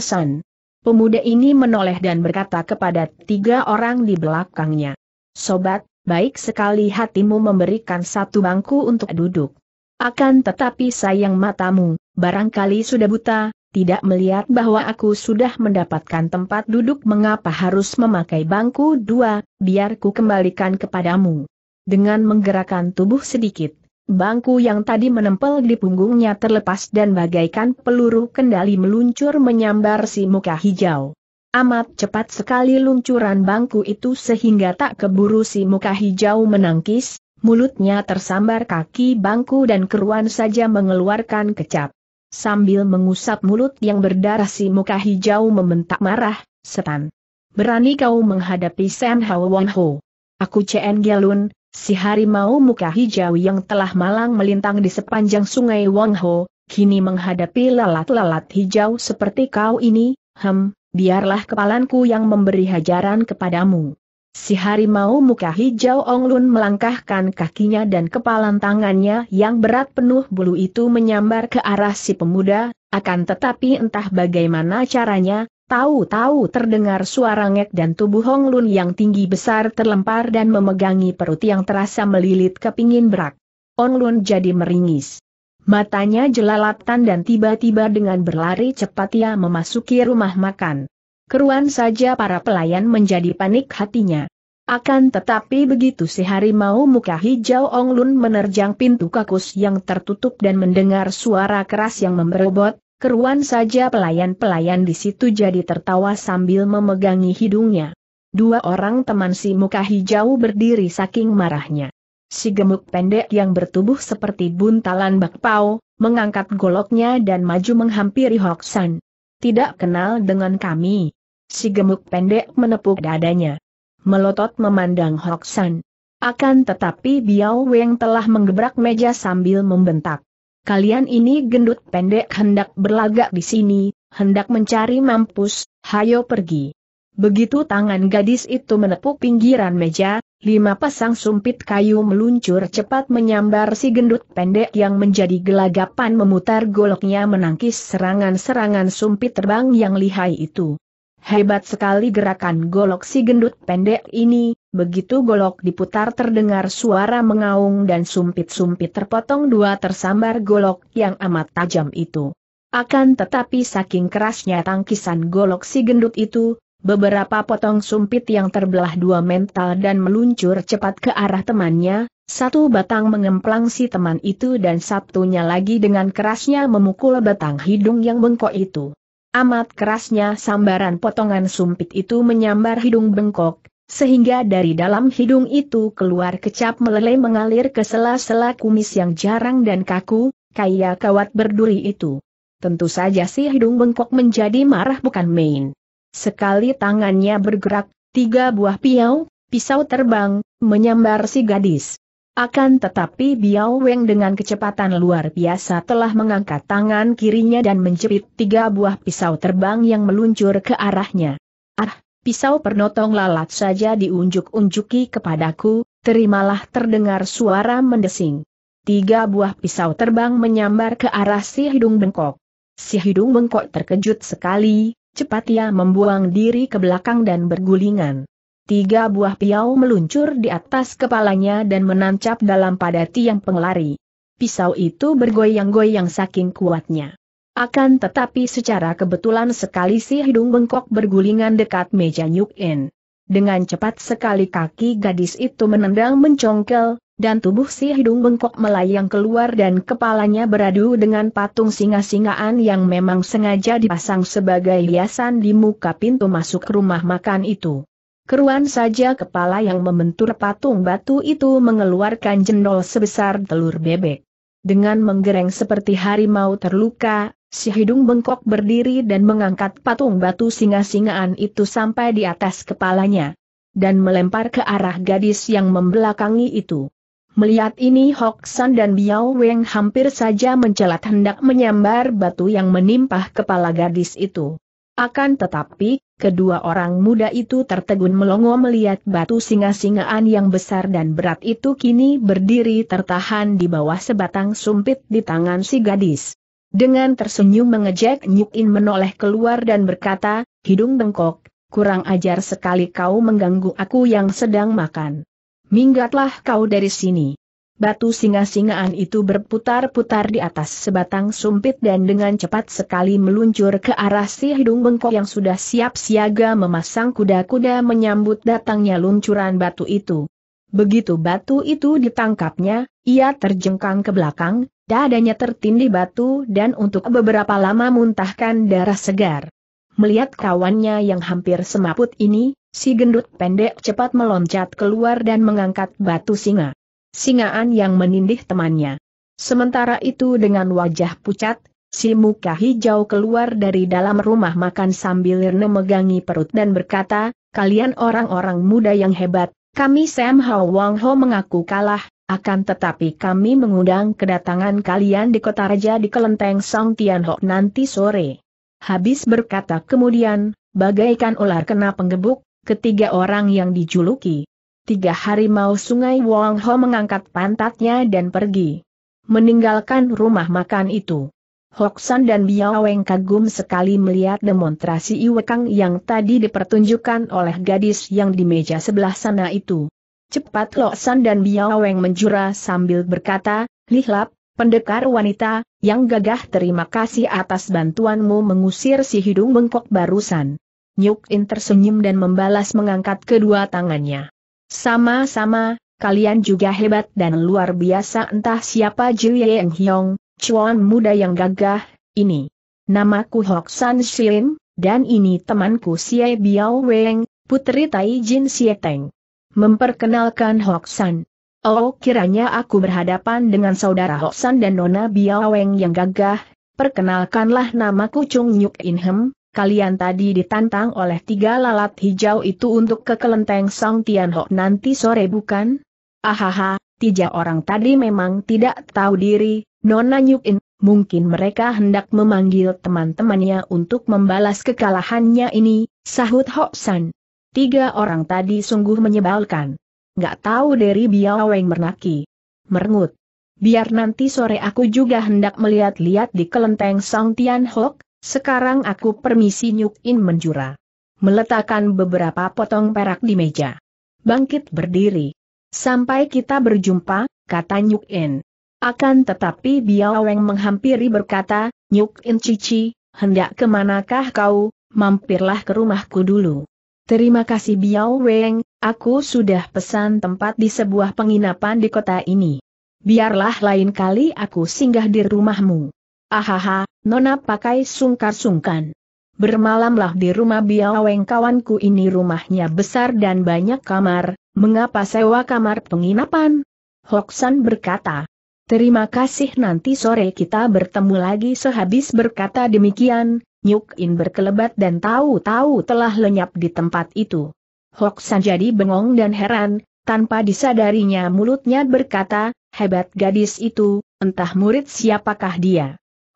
Pemuda ini menoleh dan berkata kepada tiga orang di belakangnya. Sobat, baik sekali hatimu memberikan satu bangku untuk duduk. Akan tetapi sayang matamu, barangkali sudah buta, tidak melihat bahwa aku sudah mendapatkan tempat duduk mengapa harus memakai bangku dua, biar ku kembalikan kepadamu. Dengan menggerakkan tubuh sedikit, bangku yang tadi menempel di punggungnya terlepas dan bagaikan peluru kendali meluncur menyambar si muka hijau. Amat cepat sekali luncuran bangku itu sehingga tak keburu si muka hijau menangkis, mulutnya tersambar kaki bangku dan keruan saja mengeluarkan kecap sambil mengusap mulut yang berdarah si muka hijau membentak marah, setan. Berani kau menghadapi Sen Hao Wan Ho. Aku Chen Gelun, si harimau muka hijau yang telah malang melintang di sepanjang sungai Wang Ho, kini menghadapi lalat-lalat hijau seperti kau ini, hem, biarlah kepalanku yang memberi hajaran kepadamu. Si harimau muka hijau ong lun melangkahkan kakinya dan kepalan tangannya yang berat penuh bulu itu menyambar ke arah si pemuda, akan tetapi entah bagaimana caranya, tahu-tahu terdengar suara ngek dan tubuh ong lun yang tinggi besar terlempar dan memegangi perut yang terasa melilit kepingin berak. lun jadi meringis. Matanya jelalatan dan tiba-tiba dengan berlari cepat ia memasuki rumah makan keruan saja para pelayan menjadi panik hatinya. Akan tetapi begitu si harimau muka hijau Ong Lun menerjang pintu kakus yang tertutup dan mendengar suara keras yang memberobot, keruan saja pelayan-pelayan di situ jadi tertawa sambil memegangi hidungnya. Dua orang teman si muka hijau berdiri saking marahnya. Si gemuk pendek yang bertubuh seperti buntalan bakpao, mengangkat goloknya dan maju menghampiri Hoksan. Tidak kenal dengan kami, Si gemuk pendek menepuk dadanya. Melotot memandang Hoksan. Akan tetapi Biao Weng telah menggebrak meja sambil membentak. Kalian ini gendut pendek hendak berlagak di sini, hendak mencari mampus, hayo pergi. Begitu tangan gadis itu menepuk pinggiran meja, lima pasang sumpit kayu meluncur cepat menyambar si gendut pendek yang menjadi gelagapan memutar goloknya menangkis serangan-serangan sumpit terbang yang lihai itu. Hebat sekali gerakan golok si gendut pendek ini, begitu golok diputar terdengar suara mengaung dan sumpit-sumpit terpotong dua tersambar golok yang amat tajam itu. Akan tetapi saking kerasnya tangkisan golok si gendut itu, beberapa potong sumpit yang terbelah dua mental dan meluncur cepat ke arah temannya, satu batang mengemplang si teman itu dan satunya lagi dengan kerasnya memukul batang hidung yang bengkok itu. Amat kerasnya sambaran potongan sumpit itu menyambar hidung bengkok, sehingga dari dalam hidung itu keluar kecap meleleh mengalir ke sela-sela kumis yang jarang dan kaku, kaya kawat berduri itu. Tentu saja si hidung bengkok menjadi marah bukan main. Sekali tangannya bergerak, tiga buah piau, pisau terbang, menyambar si gadis. Akan tetapi Biao Weng dengan kecepatan luar biasa telah mengangkat tangan kirinya dan menjepit tiga buah pisau terbang yang meluncur ke arahnya. Ah, pisau pernotong lalat saja diunjuk-unjuki kepadaku, terimalah terdengar suara mendesing. Tiga buah pisau terbang menyambar ke arah si hidung bengkok. Si hidung bengkok terkejut sekali, cepat ia membuang diri ke belakang dan bergulingan tiga buah piau meluncur di atas kepalanya dan menancap dalam pada tiang pengelari. Pisau itu bergoyang-goyang saking kuatnya. Akan tetapi secara kebetulan sekali si hidung bengkok bergulingan dekat meja Nyuk In. Dengan cepat sekali kaki gadis itu menendang mencongkel, dan tubuh si hidung bengkok melayang keluar dan kepalanya beradu dengan patung singa-singaan yang memang sengaja dipasang sebagai hiasan di muka pintu masuk rumah makan itu. Keruan saja kepala yang membentur patung batu itu mengeluarkan jendol sebesar telur bebek. Dengan menggereng seperti harimau terluka, si hidung bengkok berdiri dan mengangkat patung batu singa-singaan itu sampai di atas kepalanya. Dan melempar ke arah gadis yang membelakangi itu. Melihat ini Hok San dan Biao Weng hampir saja mencelat hendak menyambar batu yang menimpah kepala gadis itu. Akan tetapi, kedua orang muda itu tertegun melongo melihat batu singa-singaan yang besar dan berat itu kini berdiri tertahan di bawah sebatang sumpit di tangan si gadis. Dengan tersenyum mengejek Nyukin menoleh keluar dan berkata, hidung bengkok, kurang ajar sekali kau mengganggu aku yang sedang makan. Minggatlah kau dari sini. Batu singa-singaan itu berputar-putar di atas sebatang sumpit dan dengan cepat sekali meluncur ke arah si hidung bengkok yang sudah siap siaga memasang kuda-kuda menyambut datangnya luncuran batu itu. Begitu batu itu ditangkapnya, ia terjengkang ke belakang, dadanya tertindih batu dan untuk beberapa lama muntahkan darah segar. Melihat kawannya yang hampir semaput ini, si gendut pendek cepat meloncat keluar dan mengangkat batu singa singaan yang menindih temannya. Sementara itu dengan wajah pucat, si muka hijau keluar dari dalam rumah makan sambil memegangi perut dan berkata, kalian orang-orang muda yang hebat, kami Sam Hao Wang Ho mengaku kalah, akan tetapi kami mengundang kedatangan kalian di kota raja di kelenteng Song Tian Ho nanti sore. Habis berkata kemudian, bagaikan ular kena penggebuk, ketiga orang yang dijuluki tiga mau sungai Wong Ho mengangkat pantatnya dan pergi. Meninggalkan rumah makan itu. Hoksan dan Biao Weng kagum sekali melihat demonstrasi Iwekang yang tadi dipertunjukkan oleh gadis yang di meja sebelah sana itu. Cepat San dan Biao Weng menjura sambil berkata, Lihlap, Pendekar wanita, yang gagah terima kasih atas bantuanmu mengusir si hidung bengkok barusan. Nyuk In tersenyum dan membalas mengangkat kedua tangannya. Sama-sama, kalian juga hebat dan luar biasa entah siapa Jiu Yeng Hyong, cuan muda yang gagah, ini. Namaku Hok San Shirin, dan ini temanku Xie Biao Weng, putri Tai Jin Teng. Memperkenalkan Hok San. Oh kiranya aku berhadapan dengan saudara Hok San dan Nona Biao Weng yang gagah, perkenalkanlah namaku Chung Nyuk In Hem, kalian tadi ditantang oleh tiga lalat hijau itu untuk ke kelenteng Song Tianho nanti sore bukan? Ahaha, tiga orang tadi memang tidak tahu diri, Nona Nyukin, mungkin mereka hendak memanggil teman-temannya untuk membalas kekalahannya ini, sahut Hok San. Tiga orang tadi sungguh menyebalkan. Gak tahu dari Biaweng Mernaki. Merengut. Biar nanti sore aku juga hendak melihat-lihat di kelenteng Song Tian Hok, sekarang aku permisi Nyuk In menjura. Meletakkan beberapa potong perak di meja. Bangkit berdiri. Sampai kita berjumpa, kata Nyuk In. Akan tetapi Biaweng menghampiri berkata, Nyuk In Cici, hendak kemanakah kau, mampirlah ke rumahku dulu. Terima kasih Biao Weng, aku sudah pesan tempat di sebuah penginapan di kota ini. Biarlah lain kali aku singgah di rumahmu. Ahaha, Nona pakai sungkar-sungkan. Bermalamlah di rumah Biaweng kawanku ini rumahnya besar dan banyak kamar, mengapa sewa kamar penginapan? Hoksan berkata. Terima kasih nanti sore kita bertemu lagi sehabis berkata demikian, Nyukin berkelebat dan tahu-tahu telah lenyap di tempat itu. Hoksan jadi bengong dan heran, tanpa disadarinya mulutnya berkata, hebat gadis itu, entah murid siapakah dia.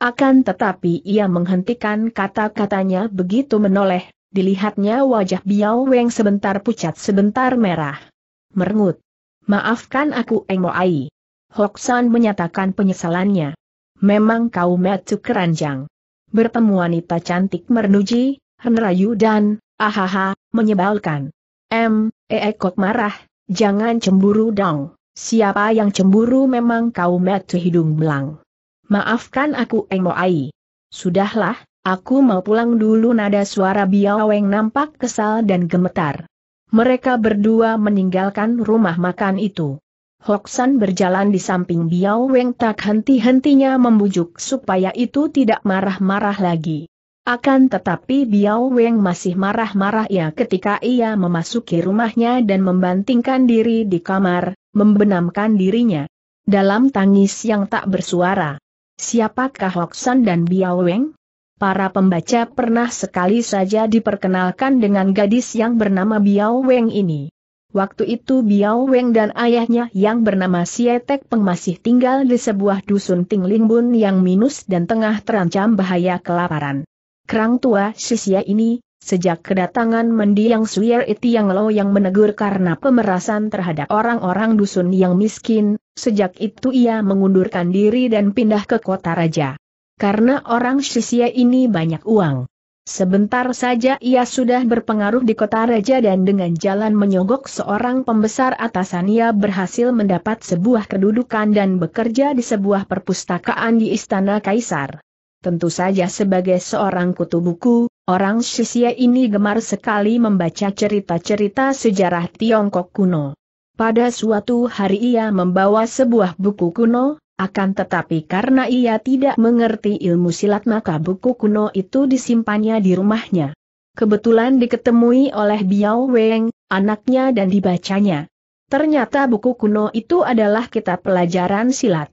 Akan tetapi ia menghentikan kata-katanya begitu menoleh, dilihatnya wajah Biao Weng sebentar pucat sebentar merah. Merengut. Maafkan aku Eng Ai. Hoksan menyatakan penyesalannya. Memang kau metu keranjang. Bertemu wanita cantik merenuji, merayu dan, ahaha, menyebalkan. M, kok marah, jangan cemburu dong. Siapa yang cemburu memang kau metu hidung belang. Maafkan aku Eng Ai. Sudahlah, aku mau pulang dulu nada suara Biao Weng nampak kesal dan gemetar. Mereka berdua meninggalkan rumah makan itu. Hoksan berjalan di samping Biao Weng tak henti-hentinya membujuk supaya itu tidak marah-marah lagi. Akan tetapi Biao Weng masih marah-marah ya ketika ia memasuki rumahnya dan membantingkan diri di kamar, membenamkan dirinya. Dalam tangis yang tak bersuara, Siapakah Hoksan dan Biao Weng? Para pembaca pernah sekali saja diperkenalkan dengan gadis yang bernama Biao Weng ini. Waktu itu Biao Weng dan ayahnya yang bernama Sietek Peng masih tinggal di sebuah dusun Bun yang minus dan tengah terancam bahaya kelaparan. Kerang tua Sisia ini, Sejak kedatangan mendiang Suyer Itiang Lo yang menegur karena pemerasan terhadap orang-orang dusun yang miskin, sejak itu ia mengundurkan diri dan pindah ke kota raja. Karena orang Shishia ini banyak uang. Sebentar saja ia sudah berpengaruh di kota raja dan dengan jalan menyogok seorang pembesar atasan ia berhasil mendapat sebuah kedudukan dan bekerja di sebuah perpustakaan di istana kaisar. Tentu saja sebagai seorang kutu buku, Orang Sisia ini gemar sekali membaca cerita-cerita sejarah Tiongkok kuno. Pada suatu hari ia membawa sebuah buku kuno, akan tetapi karena ia tidak mengerti ilmu silat maka buku kuno itu disimpannya di rumahnya. Kebetulan diketemui oleh Biao Weng, anaknya dan dibacanya. Ternyata buku kuno itu adalah kitab pelajaran silat.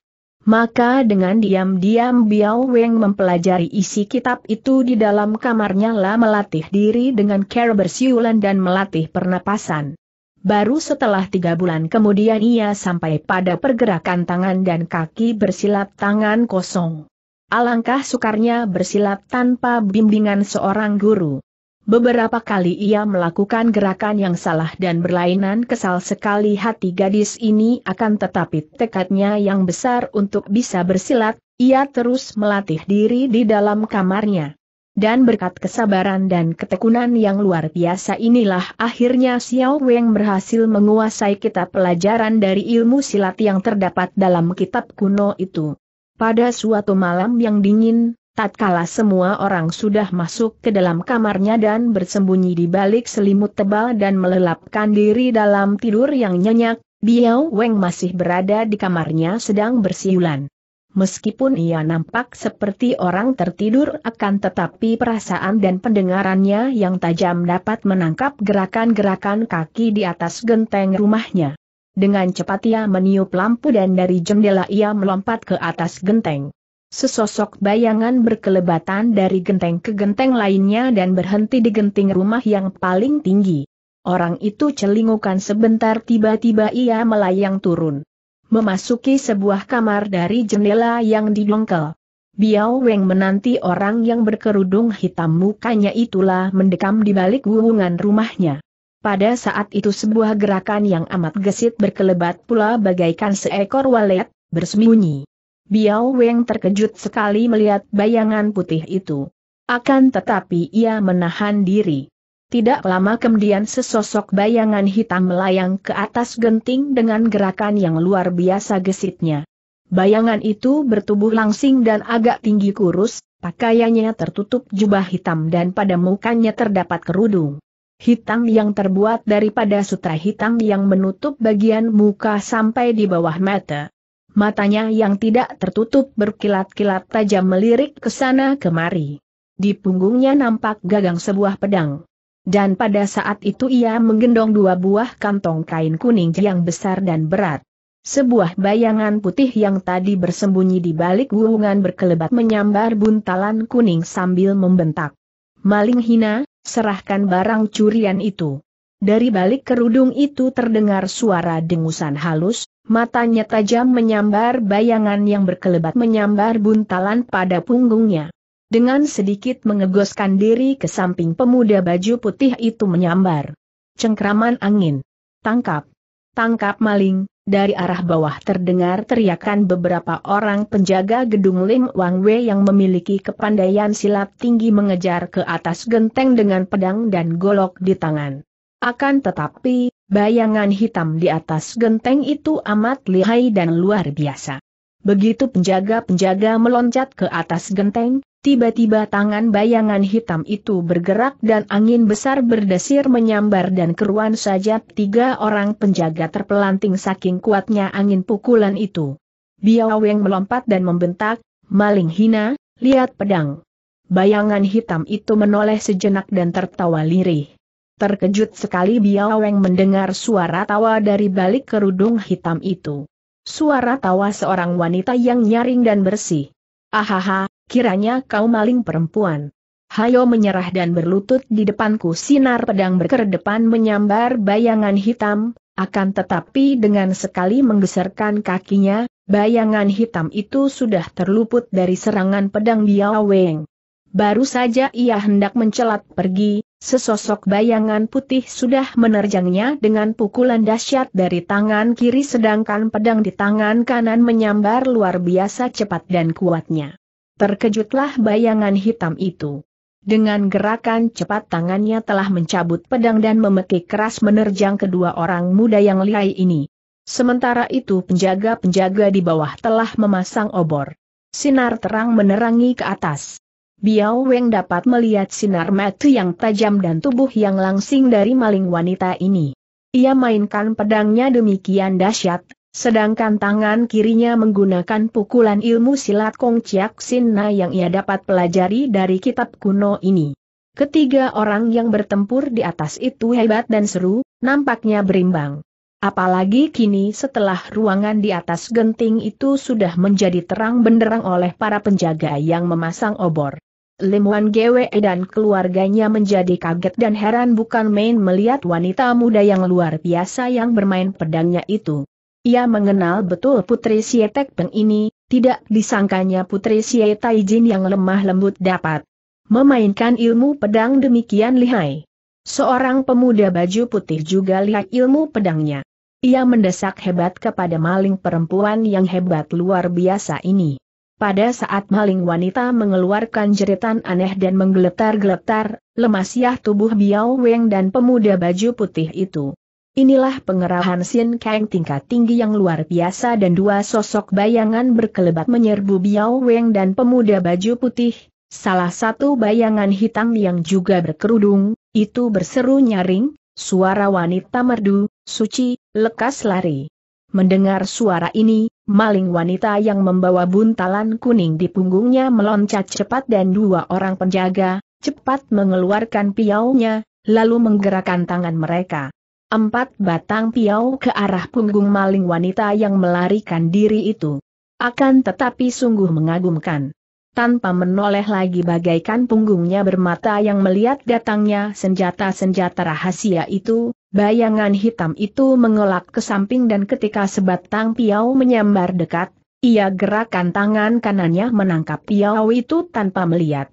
Maka dengan diam-diam Biao Weng mempelajari isi kitab itu di dalam kamarnya lah melatih diri dengan cara bersiulan dan melatih pernapasan. Baru setelah tiga bulan kemudian ia sampai pada pergerakan tangan dan kaki bersilap tangan kosong. Alangkah sukarnya bersilap tanpa bimbingan seorang guru. Beberapa kali ia melakukan gerakan yang salah dan berlainan kesal sekali hati gadis ini akan tetapi tekadnya yang besar untuk bisa bersilat, ia terus melatih diri di dalam kamarnya. Dan berkat kesabaran dan ketekunan yang luar biasa inilah akhirnya Xiao Weng berhasil menguasai kitab pelajaran dari ilmu silat yang terdapat dalam kitab kuno itu. Pada suatu malam yang dingin, Tatkala semua orang sudah masuk ke dalam kamarnya dan bersembunyi di balik selimut tebal dan melelapkan diri dalam tidur yang nyenyak, Biao Weng masih berada di kamarnya sedang bersiulan. Meskipun ia nampak seperti orang tertidur akan tetapi perasaan dan pendengarannya yang tajam dapat menangkap gerakan-gerakan kaki di atas genteng rumahnya. Dengan cepat ia meniup lampu dan dari jendela ia melompat ke atas genteng. Sesosok bayangan berkelebatan dari genteng ke genteng lainnya dan berhenti di genting rumah yang paling tinggi. Orang itu celingukan sebentar tiba-tiba ia melayang turun. Memasuki sebuah kamar dari jendela yang didongkel. Biao Weng menanti orang yang berkerudung hitam mukanya itulah mendekam di balik wuhungan rumahnya. Pada saat itu sebuah gerakan yang amat gesit berkelebat pula bagaikan seekor walet, bersembunyi. Biao Weng terkejut sekali melihat bayangan putih itu. Akan tetapi ia menahan diri. Tidak lama kemudian sesosok bayangan hitam melayang ke atas genting dengan gerakan yang luar biasa gesitnya. Bayangan itu bertubuh langsing dan agak tinggi kurus, pakaiannya tertutup jubah hitam dan pada mukanya terdapat kerudung hitam yang terbuat daripada sutra hitam yang menutup bagian muka sampai di bawah mata matanya yang tidak tertutup berkilat-kilat tajam melirik ke sana kemari. Di punggungnya nampak gagang sebuah pedang. Dan pada saat itu ia menggendong dua buah kantong kain kuning yang besar dan berat. Sebuah bayangan putih yang tadi bersembunyi di balik wuhungan berkelebat menyambar buntalan kuning sambil membentak. Maling hina, serahkan barang curian itu. Dari balik kerudung itu terdengar suara dengusan halus, Matanya tajam menyambar bayangan yang berkelebat menyambar buntalan pada punggungnya. Dengan sedikit mengegoskan diri ke samping pemuda baju putih itu menyambar. Cengkraman angin. Tangkap. Tangkap maling, dari arah bawah terdengar teriakan beberapa orang penjaga gedung Lim Wang Wei yang memiliki kepandaian silat tinggi mengejar ke atas genteng dengan pedang dan golok di tangan. Akan tetapi, Bayangan hitam di atas genteng itu amat lihai dan luar biasa. Begitu penjaga-penjaga meloncat ke atas genteng, tiba-tiba tangan bayangan hitam itu bergerak dan angin besar berdesir menyambar dan keruan saja tiga orang penjaga terpelanting saking kuatnya angin pukulan itu. Biaweng melompat dan membentak, maling hina, lihat pedang. Bayangan hitam itu menoleh sejenak dan tertawa lirih. Terkejut sekali Biao Weng mendengar suara tawa dari balik kerudung hitam itu. Suara tawa seorang wanita yang nyaring dan bersih. Ahaha, kiranya kau maling perempuan. Hayo menyerah dan berlutut di depanku sinar pedang berkedepan menyambar bayangan hitam, akan tetapi dengan sekali menggeserkan kakinya, bayangan hitam itu sudah terluput dari serangan pedang Biao Weng. Baru saja ia hendak mencelat pergi, sesosok bayangan putih sudah menerjangnya dengan pukulan dahsyat dari tangan kiri sedangkan pedang di tangan kanan menyambar luar biasa cepat dan kuatnya. Terkejutlah bayangan hitam itu. Dengan gerakan cepat tangannya telah mencabut pedang dan memekik keras menerjang kedua orang muda yang lihai ini. Sementara itu penjaga-penjaga di bawah telah memasang obor. Sinar terang menerangi ke atas. Biao Weng dapat melihat sinar mata yang tajam dan tubuh yang langsing dari maling wanita ini. Ia mainkan pedangnya demikian dahsyat, sedangkan tangan kirinya menggunakan pukulan ilmu silat Kong Chiak Sin yang ia dapat pelajari dari kitab kuno ini. Ketiga orang yang bertempur di atas itu hebat dan seru, nampaknya berimbang. Apalagi kini setelah ruangan di atas genting itu sudah menjadi terang benderang oleh para penjaga yang memasang obor. Limuan GWE dan keluarganya menjadi kaget dan heran bukan main melihat wanita muda yang luar biasa yang bermain pedangnya itu. Ia mengenal betul Putri Sietek Peng ini, tidak disangkanya Putri Sietai Jin yang lemah lembut dapat memainkan ilmu pedang demikian lihai. Seorang pemuda baju putih juga lihat ilmu pedangnya. Ia mendesak hebat kepada maling perempuan yang hebat luar biasa ini. Pada saat maling wanita mengeluarkan jeritan aneh dan menggeletar-geletar, lemasiah tubuh Biao Weng dan pemuda baju putih itu. Inilah pengerahan Sin Kang tingkat tinggi yang luar biasa dan dua sosok bayangan berkelebat menyerbu Biao Weng dan pemuda baju putih, salah satu bayangan hitam yang juga berkerudung, itu berseru nyaring, suara wanita merdu, suci, lekas lari. Mendengar suara ini, maling wanita yang membawa buntalan kuning di punggungnya meloncat cepat dan dua orang penjaga, cepat mengeluarkan piaunya, lalu menggerakkan tangan mereka. Empat batang piau ke arah punggung maling wanita yang melarikan diri itu. Akan tetapi sungguh mengagumkan tanpa menoleh lagi bagaikan punggungnya bermata yang melihat datangnya senjata-senjata rahasia itu, bayangan hitam itu mengelak ke samping dan ketika sebatang piau menyambar dekat, ia gerakan tangan kanannya menangkap piau itu tanpa melihat.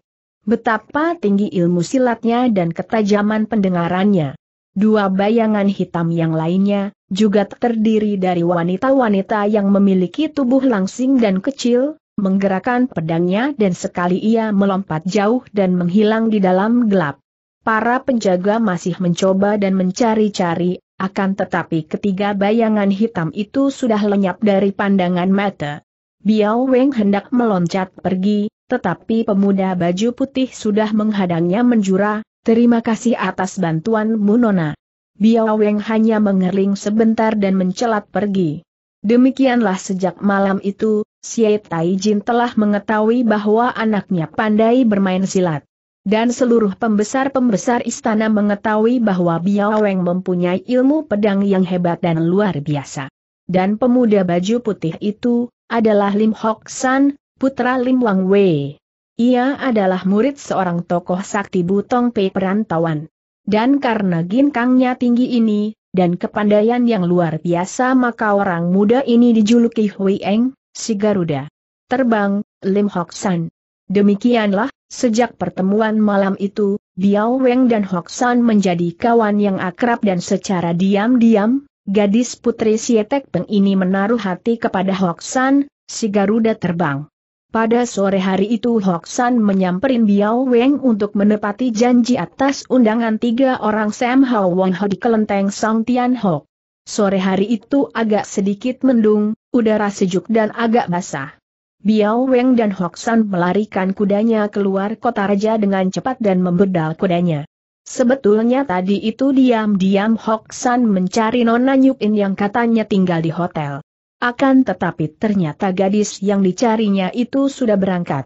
Betapa tinggi ilmu silatnya dan ketajaman pendengarannya. Dua bayangan hitam yang lainnya, juga terdiri dari wanita-wanita yang memiliki tubuh langsing dan kecil, menggerakkan pedangnya dan sekali ia melompat jauh dan menghilang di dalam gelap. Para penjaga masih mencoba dan mencari-cari, akan tetapi ketiga bayangan hitam itu sudah lenyap dari pandangan mata. Biao Weng hendak meloncat pergi, tetapi pemuda baju putih sudah menghadangnya menjura, terima kasih atas bantuan Munona. Biao Weng hanya mengering sebentar dan mencelat pergi. Demikianlah sejak malam itu, Xie Taijin telah mengetahui bahwa anaknya pandai bermain silat. Dan seluruh pembesar-pembesar istana mengetahui bahwa Biao Weng mempunyai ilmu pedang yang hebat dan luar biasa. Dan pemuda baju putih itu, adalah Lim Hok San, putra Lim Wang Wei. Ia adalah murid seorang tokoh sakti Butong Pei perantauan. Dan karena ginkangnya tinggi ini, dan kepandaian yang luar biasa maka orang muda ini dijuluki Hui Eng, si Garuda. Terbang, Lim Hok San. Demikianlah, sejak pertemuan malam itu, Biao Weng dan Hok San menjadi kawan yang akrab dan secara diam-diam, gadis putri Sietek Peng ini menaruh hati kepada Hok San, si Garuda terbang. Pada sore hari itu Hok San menyamperin Biao Weng untuk menepati janji atas undangan tiga orang Sam Hao Wong Ho di kelenteng Song Tian Ho. Sore hari itu agak sedikit mendung, udara sejuk dan agak basah. Biao Weng dan Hok San melarikan kudanya keluar kota raja dengan cepat dan membedal kudanya. Sebetulnya tadi itu diam-diam Hok San mencari Nona Nyupin yang katanya tinggal di hotel. Akan tetapi ternyata gadis yang dicarinya itu sudah berangkat.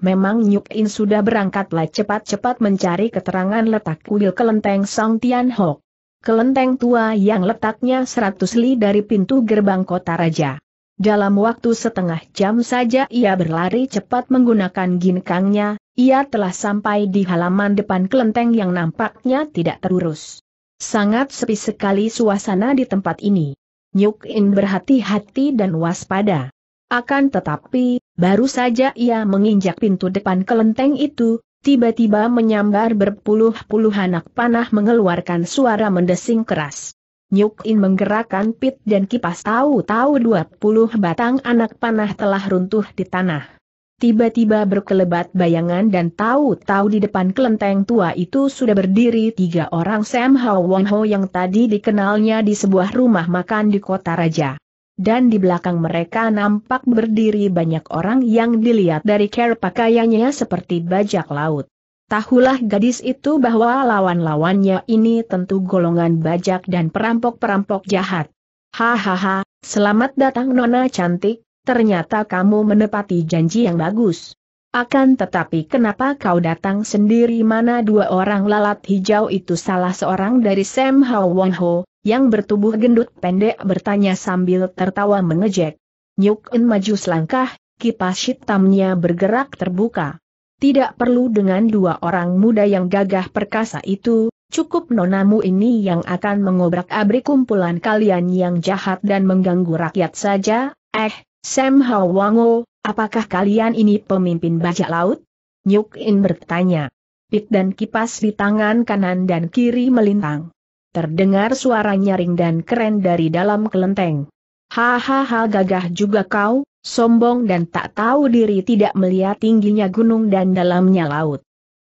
Memang Nyuk In sudah berangkatlah cepat-cepat mencari keterangan letak kuil kelenteng Song Tian Hok. Kelenteng tua yang letaknya seratus li dari pintu gerbang kota raja. Dalam waktu setengah jam saja ia berlari cepat menggunakan ginkangnya, ia telah sampai di halaman depan kelenteng yang nampaknya tidak terurus. Sangat sepi sekali suasana di tempat ini. Nyuk In berhati-hati dan waspada. Akan tetapi, baru saja ia menginjak pintu depan kelenteng itu, tiba-tiba menyambar berpuluh-puluh anak panah mengeluarkan suara mendesing keras. Nyuk In menggerakkan pit dan kipas tahu-tahu 20 batang anak panah telah runtuh di tanah. Tiba-tiba berkelebat bayangan dan tahu-tahu di depan kelenteng tua itu sudah berdiri tiga orang Sam Hao Won Ho yang tadi dikenalnya di sebuah rumah makan di kota raja. Dan di belakang mereka nampak berdiri banyak orang yang dilihat dari care pakaiannya seperti bajak laut. Tahulah gadis itu bahwa lawan-lawannya ini tentu golongan bajak dan perampok-perampok jahat. Hahaha, selamat datang Nona cantik, ternyata kamu menepati janji yang bagus. Akan tetapi kenapa kau datang sendiri mana dua orang lalat hijau itu salah seorang dari Sam Hao Wong Ho, yang bertubuh gendut pendek bertanya sambil tertawa mengejek. Nyuk En maju selangkah, kipas hitamnya bergerak terbuka. Tidak perlu dengan dua orang muda yang gagah perkasa itu, cukup nonamu ini yang akan mengobrak-abrik kumpulan kalian yang jahat dan mengganggu rakyat saja, eh, Sam Hawango, apakah kalian ini pemimpin bajak laut? Nyuk In bertanya. Pik dan kipas di tangan kanan dan kiri melintang. Terdengar suara nyaring dan keren dari dalam kelenteng. Hahaha gagah juga kau, sombong dan tak tahu diri tidak melihat tingginya gunung dan dalamnya laut.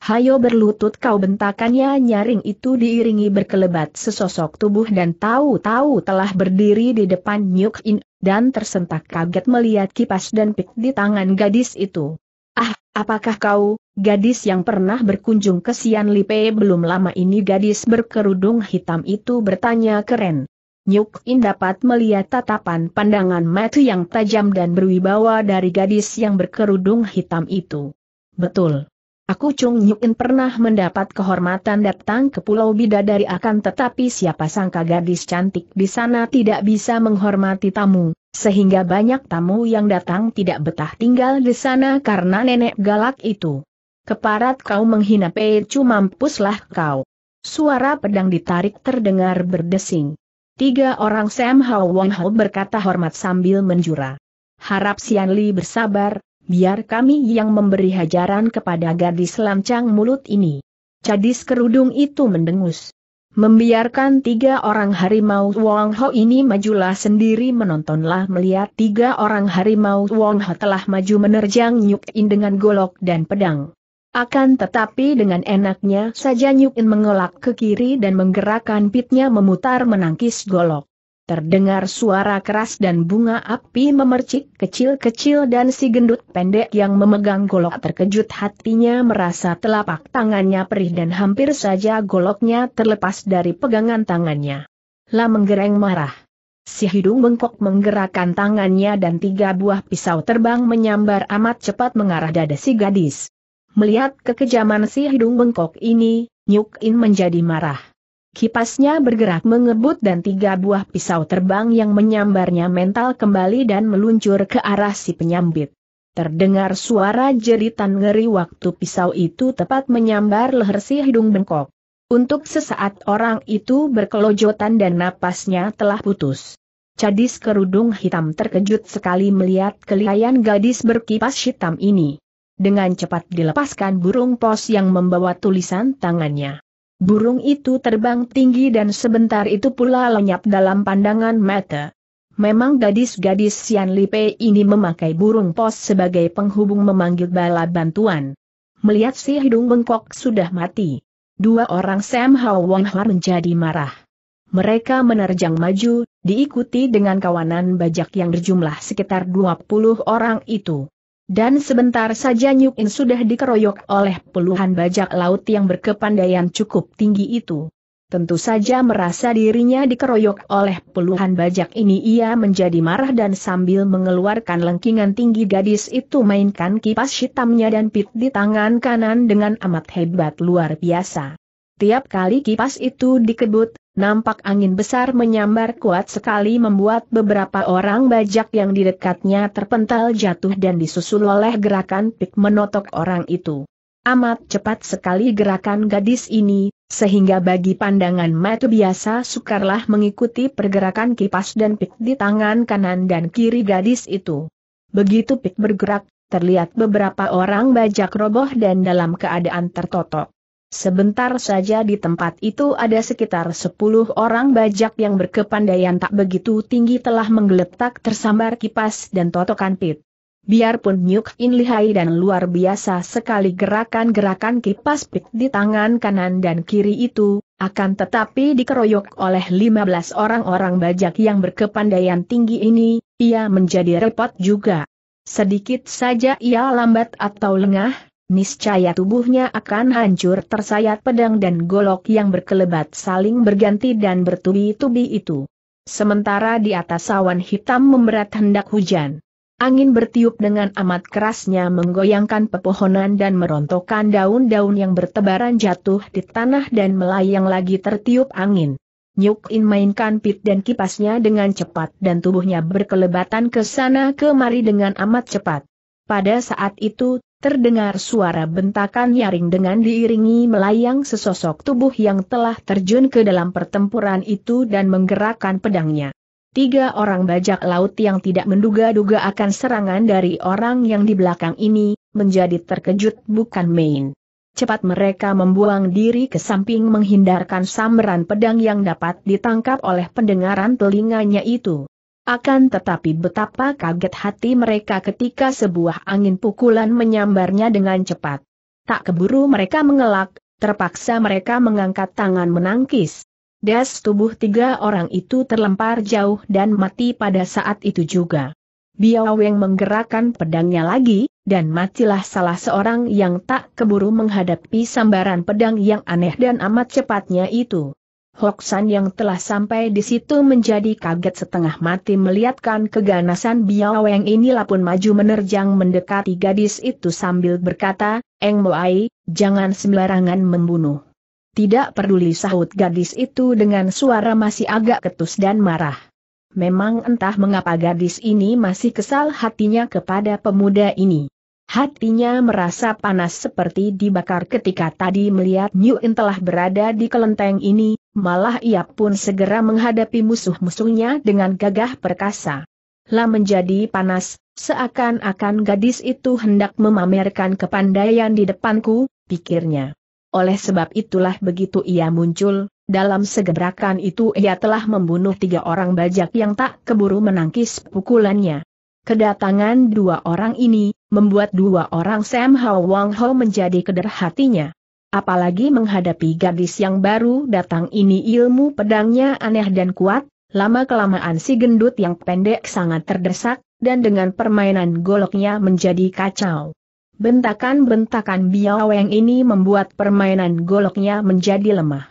Hayo berlutut kau bentakannya nyaring itu diiringi berkelebat sesosok tubuh dan tahu-tahu telah berdiri di depan Nyuk In dan tersentak kaget melihat kipas dan pik di tangan gadis itu. Ah, apakah kau, gadis yang pernah berkunjung ke Sian Lipe belum lama ini gadis berkerudung hitam itu bertanya keren. Nyuk In dapat melihat tatapan pandangan mata yang tajam dan berwibawa dari gadis yang berkerudung hitam itu. Betul. Aku Chung Yukin pernah mendapat kehormatan datang ke Pulau Bidadari akan tetapi siapa sangka gadis cantik di sana tidak bisa menghormati tamu, sehingga banyak tamu yang datang tidak betah tinggal di sana karena nenek galak itu. Keparat kau menghina Pecu mampuslah kau. Suara pedang ditarik terdengar berdesing. Tiga orang Sam Hao Wong Hao berkata hormat sambil menjura. Harap Sian Li bersabar, biar kami yang memberi hajaran kepada gadis lancang mulut ini. Cadis kerudung itu mendengus. Membiarkan tiga orang harimau Wong Ho ini majulah sendiri menontonlah melihat tiga orang harimau Wong Ho telah maju menerjang Nyuk In dengan golok dan pedang. Akan tetapi dengan enaknya saja In mengelak ke kiri dan menggerakkan pitnya memutar menangkis golok. Terdengar suara keras dan bunga api memercik kecil-kecil dan si gendut pendek yang memegang golok terkejut hatinya merasa telapak tangannya perih dan hampir saja goloknya terlepas dari pegangan tangannya. Lah menggereng marah. Si hidung bengkok menggerakkan tangannya dan tiga buah pisau terbang menyambar amat cepat mengarah dada si gadis. Melihat kekejaman si hidung bengkok ini, Nyuk In menjadi marah. Kipasnya bergerak mengebut dan tiga buah pisau terbang yang menyambarnya mental kembali dan meluncur ke arah si penyambit. Terdengar suara jeritan ngeri waktu pisau itu tepat menyambar leher si hidung bengkok. Untuk sesaat orang itu berkelojotan dan napasnya telah putus. Cadis kerudung hitam terkejut sekali melihat kelihayan gadis berkipas hitam ini. Dengan cepat dilepaskan burung pos yang membawa tulisan tangannya. Burung itu terbang tinggi dan sebentar itu pula lenyap dalam pandangan mata. Memang gadis-gadis Sian Lipe ini memakai burung pos sebagai penghubung memanggil bala bantuan. Melihat si hidung bengkok sudah mati. Dua orang Sam Hao Wong Har menjadi marah. Mereka menerjang maju, diikuti dengan kawanan bajak yang berjumlah sekitar 20 orang itu. Dan sebentar saja Nyuk In sudah dikeroyok oleh puluhan bajak laut yang berkepandaian cukup tinggi itu. Tentu saja merasa dirinya dikeroyok oleh puluhan bajak ini ia menjadi marah dan sambil mengeluarkan lengkingan tinggi gadis itu mainkan kipas hitamnya dan pit di tangan kanan dengan amat hebat luar biasa. Tiap kali kipas itu dikebut, nampak angin besar menyambar kuat sekali membuat beberapa orang bajak yang di dekatnya terpental jatuh dan disusul oleh gerakan pik menotok orang itu. Amat cepat sekali gerakan gadis ini, sehingga bagi pandangan mata biasa sukarlah mengikuti pergerakan kipas dan pik di tangan kanan dan kiri gadis itu. Begitu pik bergerak, terlihat beberapa orang bajak roboh dan dalam keadaan tertotok. Sebentar saja di tempat itu ada sekitar 10 orang bajak yang berkepandaian tak begitu tinggi telah menggeletak tersambar kipas dan totokan pit. Biarpun Nyuk In lihai dan luar biasa sekali gerakan-gerakan kipas pit di tangan kanan dan kiri itu, akan tetapi dikeroyok oleh 15 orang-orang bajak yang berkepandaian tinggi ini, ia menjadi repot juga. Sedikit saja ia lambat atau lengah, niscaya tubuhnya akan hancur tersayat pedang dan golok yang berkelebat saling berganti dan bertubi-tubi itu. Sementara di atas awan hitam memberat hendak hujan. Angin bertiup dengan amat kerasnya menggoyangkan pepohonan dan merontokkan daun-daun yang bertebaran jatuh di tanah dan melayang lagi tertiup angin. Nyuk In mainkan pit dan kipasnya dengan cepat dan tubuhnya berkelebatan ke sana kemari dengan amat cepat. Pada saat itu, Terdengar suara bentakan nyaring dengan diiringi melayang sesosok tubuh yang telah terjun ke dalam pertempuran itu dan menggerakkan pedangnya. Tiga orang bajak laut yang tidak menduga-duga akan serangan dari orang yang di belakang ini, menjadi terkejut bukan main. Cepat mereka membuang diri ke samping menghindarkan samberan pedang yang dapat ditangkap oleh pendengaran telinganya itu. Akan tetapi betapa kaget hati mereka ketika sebuah angin pukulan menyambarnya dengan cepat. Tak keburu mereka mengelak, terpaksa mereka mengangkat tangan menangkis. Das tubuh tiga orang itu terlempar jauh dan mati pada saat itu juga. Biao menggerakkan pedangnya lagi, dan matilah salah seorang yang tak keburu menghadapi sambaran pedang yang aneh dan amat cepatnya itu. Hoksan yang telah sampai di situ menjadi kaget setengah mati melihatkan keganasan Biaweng inilah pun maju menerjang mendekati gadis itu sambil berkata, Eng Moai, jangan sembarangan membunuh. Tidak peduli sahut gadis itu dengan suara masih agak ketus dan marah. Memang entah mengapa gadis ini masih kesal hatinya kepada pemuda ini. Hatinya merasa panas seperti dibakar ketika tadi melihat New telah berada di kelenteng ini, malah ia pun segera menghadapi musuh-musuhnya dengan gagah perkasa. La menjadi panas, seakan-akan gadis itu hendak memamerkan kepandaian di depanku, pikirnya. Oleh sebab itulah begitu ia muncul, dalam segebrakan itu ia telah membunuh tiga orang bajak yang tak keburu menangkis pukulannya. Kedatangan dua orang ini, membuat dua orang Sam Hao Wang Ho menjadi keder hatinya. Apalagi menghadapi gadis yang baru datang ini ilmu pedangnya aneh dan kuat, lama-kelamaan si gendut yang pendek sangat terdesak, dan dengan permainan goloknya menjadi kacau. Bentakan-bentakan Biaweng ini membuat permainan goloknya menjadi lemah.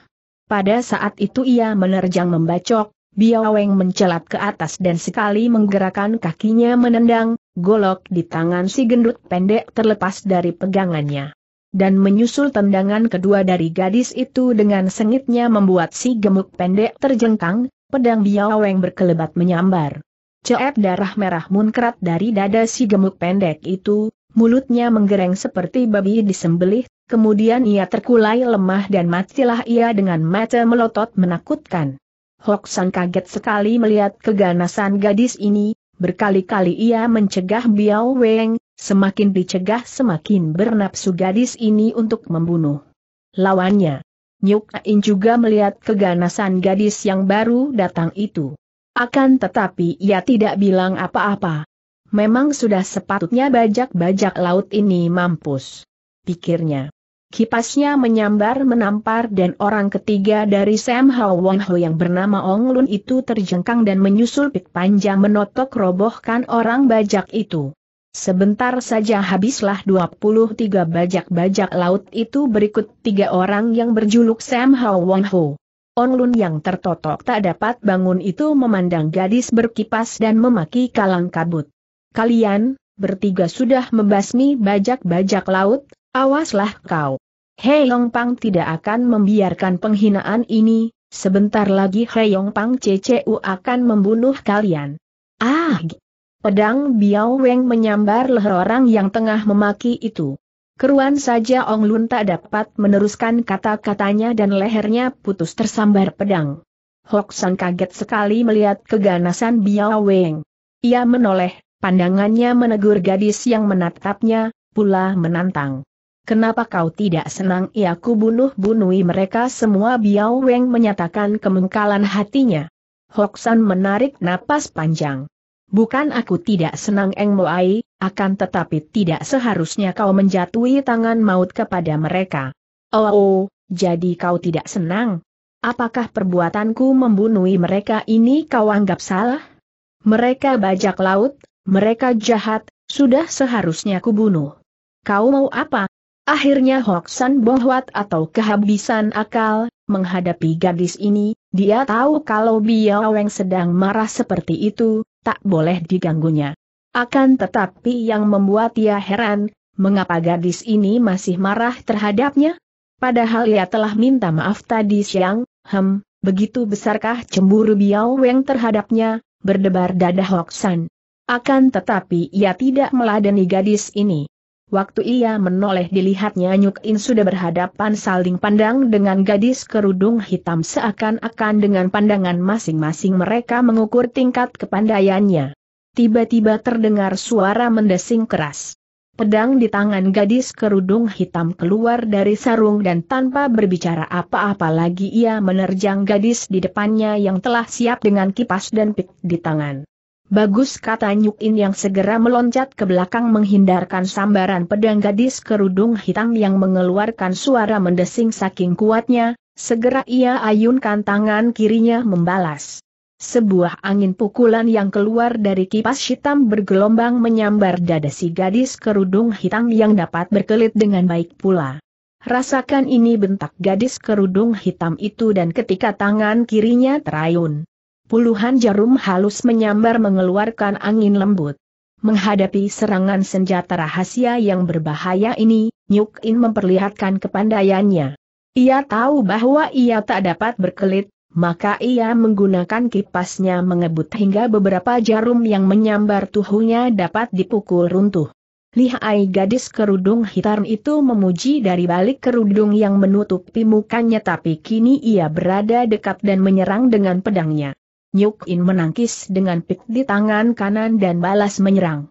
Pada saat itu ia menerjang membacok, Biaweng mencelat ke atas dan sekali menggerakkan kakinya menendang, golok di tangan si gendut pendek terlepas dari pegangannya dan menyusul tendangan kedua dari gadis itu dengan sengitnya membuat si gemuk pendek terjengkang, pedang biaweng berkelebat menyambar. Ceep darah merah munkrat dari dada si gemuk pendek itu, mulutnya menggereng seperti babi disembelih, kemudian ia terkulai lemah dan matilah ia dengan mata melotot menakutkan. Hoksan kaget sekali melihat keganasan gadis ini, Berkali-kali ia mencegah Biao Weng, semakin dicegah semakin bernapsu gadis ini untuk membunuh lawannya. Nyuk Ain juga melihat keganasan gadis yang baru datang itu. Akan tetapi ia tidak bilang apa-apa. Memang sudah sepatutnya bajak-bajak laut ini mampus. Pikirnya. Kipasnya menyambar menampar dan orang ketiga dari Sam Hau Wong Ho yang bernama Ong Lun itu terjengkang dan menyusul pik panjang menotok robohkan orang bajak itu. Sebentar saja habislah 23 bajak-bajak laut itu berikut tiga orang yang berjuluk Sam Hau Wong Ho. Ong Lun yang tertotok tak dapat bangun itu memandang gadis berkipas dan memaki kalang kabut. Kalian, bertiga sudah membasmi bajak-bajak laut, Awaslah kau. Hei Yong Pang tidak akan membiarkan penghinaan ini, sebentar lagi Hei Yong Pang CCU akan membunuh kalian. Ah! Pedang Biao Weng menyambar leher orang yang tengah memaki itu. Keruan saja Ong Lun tak dapat meneruskan kata-katanya dan lehernya putus tersambar pedang. Hok San kaget sekali melihat keganasan Biao Weng. Ia menoleh, pandangannya menegur gadis yang menatapnya, pula menantang. Kenapa kau tidak senang ia ya, ku bunuh bunuhi mereka semua Biao Weng menyatakan kemengkalan hatinya. Hoksan menarik napas panjang. Bukan aku tidak senang Eng Moai, akan tetapi tidak seharusnya kau menjatuhi tangan maut kepada mereka. Oh, oh jadi kau tidak senang? Apakah perbuatanku membunuhi mereka ini kau anggap salah? Mereka bajak laut, mereka jahat, sudah seharusnya kubunuh. Kau mau apa? Akhirnya Hoksan Bohwat atau kehabisan akal, menghadapi gadis ini, dia tahu kalau Biaweng sedang marah seperti itu, tak boleh diganggunya. Akan tetapi yang membuat ia heran, mengapa gadis ini masih marah terhadapnya? Padahal ia telah minta maaf tadi siang, hem, begitu besarkah cemburu Biaweng terhadapnya, berdebar dada Hoksan. Akan tetapi ia tidak meladeni gadis ini. Waktu ia menoleh dilihatnya Nyuk In sudah berhadapan saling pandang dengan gadis kerudung hitam seakan-akan dengan pandangan masing-masing mereka mengukur tingkat kepandaiannya. Tiba-tiba terdengar suara mendesing keras. Pedang di tangan gadis kerudung hitam keluar dari sarung dan tanpa berbicara apa-apa lagi ia menerjang gadis di depannya yang telah siap dengan kipas dan pik di tangan. Bagus kata Nyukin yang segera meloncat ke belakang menghindarkan sambaran pedang gadis kerudung hitam yang mengeluarkan suara mendesing saking kuatnya, segera ia ayunkan tangan kirinya membalas. Sebuah angin pukulan yang keluar dari kipas hitam bergelombang menyambar dada si gadis kerudung hitam yang dapat berkelit dengan baik pula. Rasakan ini bentak gadis kerudung hitam itu dan ketika tangan kirinya terayun. Puluhan jarum halus menyambar mengeluarkan angin lembut. Menghadapi serangan senjata rahasia yang berbahaya ini, Nyuk In memperlihatkan kepandaiannya. Ia tahu bahwa ia tak dapat berkelit, maka ia menggunakan kipasnya mengebut hingga beberapa jarum yang menyambar tuhunya dapat dipukul runtuh. Lihai gadis kerudung hitam itu memuji dari balik kerudung yang menutupi mukanya tapi kini ia berada dekat dan menyerang dengan pedangnya. Nyuk In menangkis dengan pik di tangan kanan dan balas menyerang.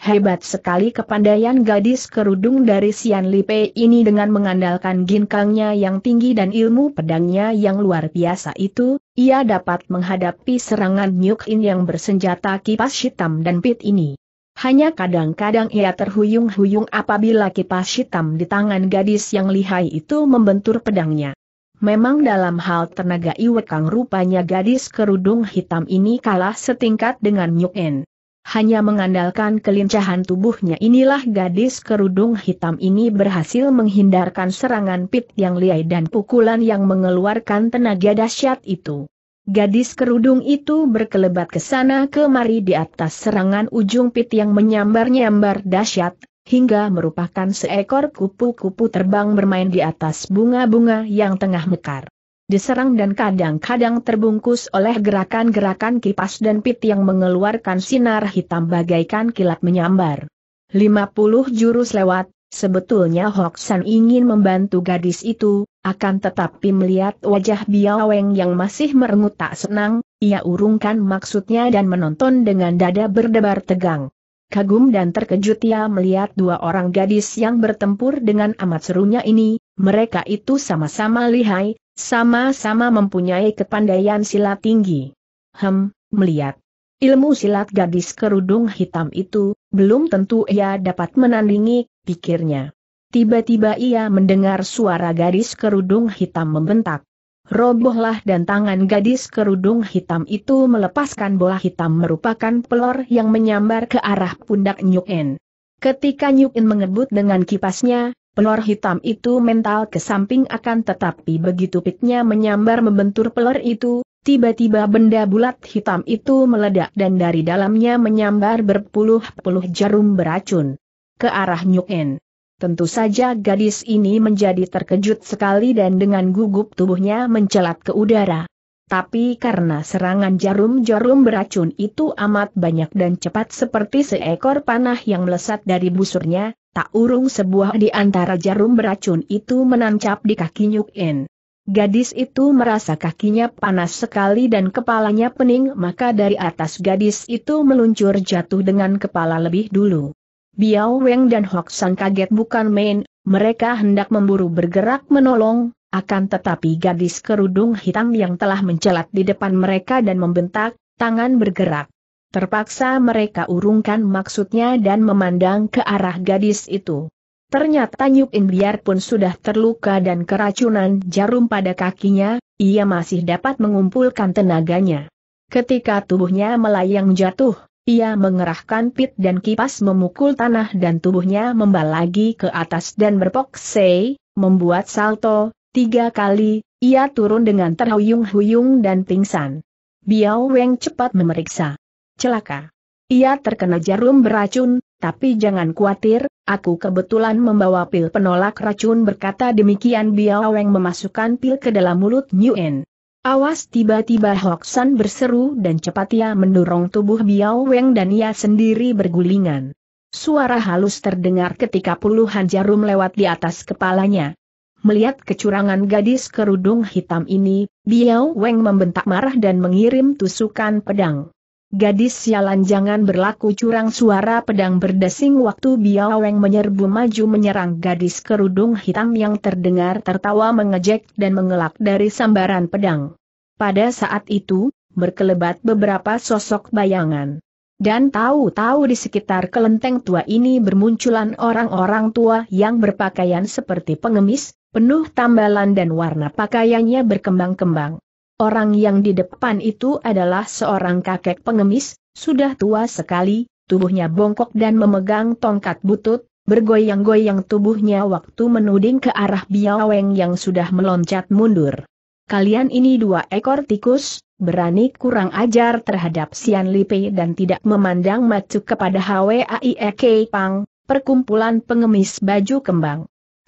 Hebat sekali kepandaian gadis kerudung dari Sian Lipe ini dengan mengandalkan ginkangnya yang tinggi dan ilmu pedangnya yang luar biasa itu, ia dapat menghadapi serangan Nyuk In yang bersenjata kipas hitam dan pit ini. Hanya kadang-kadang ia terhuyung-huyung apabila kipas hitam di tangan gadis yang lihai itu membentur pedangnya. Memang dalam hal tenaga Iwekang rupanya gadis kerudung hitam ini kalah setingkat dengan En. Hanya mengandalkan kelincahan tubuhnya inilah gadis kerudung hitam ini berhasil menghindarkan serangan pit yang liai dan pukulan yang mengeluarkan tenaga dahsyat itu. Gadis kerudung itu berkelebat ke sana kemari di atas serangan ujung pit yang menyambar-nyambar dahsyat, hingga merupakan seekor kupu-kupu terbang bermain di atas bunga-bunga yang tengah mekar. Diserang dan kadang-kadang terbungkus oleh gerakan-gerakan kipas dan pit yang mengeluarkan sinar hitam bagaikan kilat menyambar. 50 jurus lewat, sebetulnya San ingin membantu gadis itu, akan tetapi melihat wajah Biaweng yang masih merengut tak senang, ia urungkan maksudnya dan menonton dengan dada berdebar tegang. Kagum dan terkejut ia melihat dua orang gadis yang bertempur dengan amat serunya ini, mereka itu sama-sama lihai, sama-sama mempunyai kepandaian silat tinggi. Hem, melihat ilmu silat gadis kerudung hitam itu, belum tentu ia dapat menandingi, pikirnya. Tiba-tiba ia mendengar suara gadis kerudung hitam membentak robohlah dan tangan gadis kerudung hitam itu melepaskan bola hitam merupakan pelor yang menyambar ke arah pundak Nyuken. Ketika Nyuken mengebut dengan kipasnya, pelor hitam itu mental ke samping akan tetapi begitu pitnya menyambar membentur pelor itu, tiba-tiba benda bulat hitam itu meledak dan dari dalamnya menyambar berpuluh-puluh jarum beracun ke arah Nyuken. Tentu saja gadis ini menjadi terkejut sekali dan dengan gugup tubuhnya mencelat ke udara. Tapi karena serangan jarum-jarum beracun itu amat banyak dan cepat seperti seekor panah yang melesat dari busurnya, tak urung sebuah di antara jarum beracun itu menancap di kaki Nyuk In. Gadis itu merasa kakinya panas sekali dan kepalanya pening maka dari atas gadis itu meluncur jatuh dengan kepala lebih dulu. Biao Weng dan Hok San kaget bukan main, mereka hendak memburu bergerak menolong, akan tetapi gadis kerudung hitam yang telah mencelat di depan mereka dan membentak, tangan bergerak. Terpaksa mereka urungkan maksudnya dan memandang ke arah gadis itu. Ternyata Nyuk In biarpun sudah terluka dan keracunan jarum pada kakinya, ia masih dapat mengumpulkan tenaganya. Ketika tubuhnya melayang jatuh, ia mengerahkan pit dan kipas memukul tanah dan tubuhnya membal lagi ke atas dan berpokse, membuat salto, tiga kali, ia turun dengan terhuyung-huyung dan pingsan. Biao Weng cepat memeriksa. Celaka. Ia terkena jarum beracun, tapi jangan khawatir, aku kebetulan membawa pil penolak racun berkata demikian Biao Weng memasukkan pil ke dalam mulut Nguyen. Awas tiba-tiba Hoksan berseru dan cepat ia mendorong tubuh Biao Weng dan ia sendiri bergulingan. Suara halus terdengar ketika puluhan jarum lewat di atas kepalanya. Melihat kecurangan gadis kerudung hitam ini, Biao Weng membentak marah dan mengirim tusukan pedang. Gadis sialan jangan berlaku curang suara pedang berdesing waktu Biaweng menyerbu maju menyerang gadis kerudung hitam yang terdengar tertawa mengejek dan mengelak dari sambaran pedang. Pada saat itu, berkelebat beberapa sosok bayangan. Dan tahu-tahu di sekitar kelenteng tua ini bermunculan orang-orang tua yang berpakaian seperti pengemis, penuh tambalan dan warna pakaiannya berkembang-kembang. Orang yang di depan itu adalah seorang kakek pengemis, sudah tua sekali, tubuhnya bongkok dan memegang tongkat butut, bergoyang-goyang tubuhnya waktu menuding ke arah Biaweng yang sudah meloncat mundur. Kalian ini dua ekor tikus, berani kurang ajar terhadap Sian Lipe dan tidak memandang macu kepada HWAIEK Pang, perkumpulan pengemis baju kembang.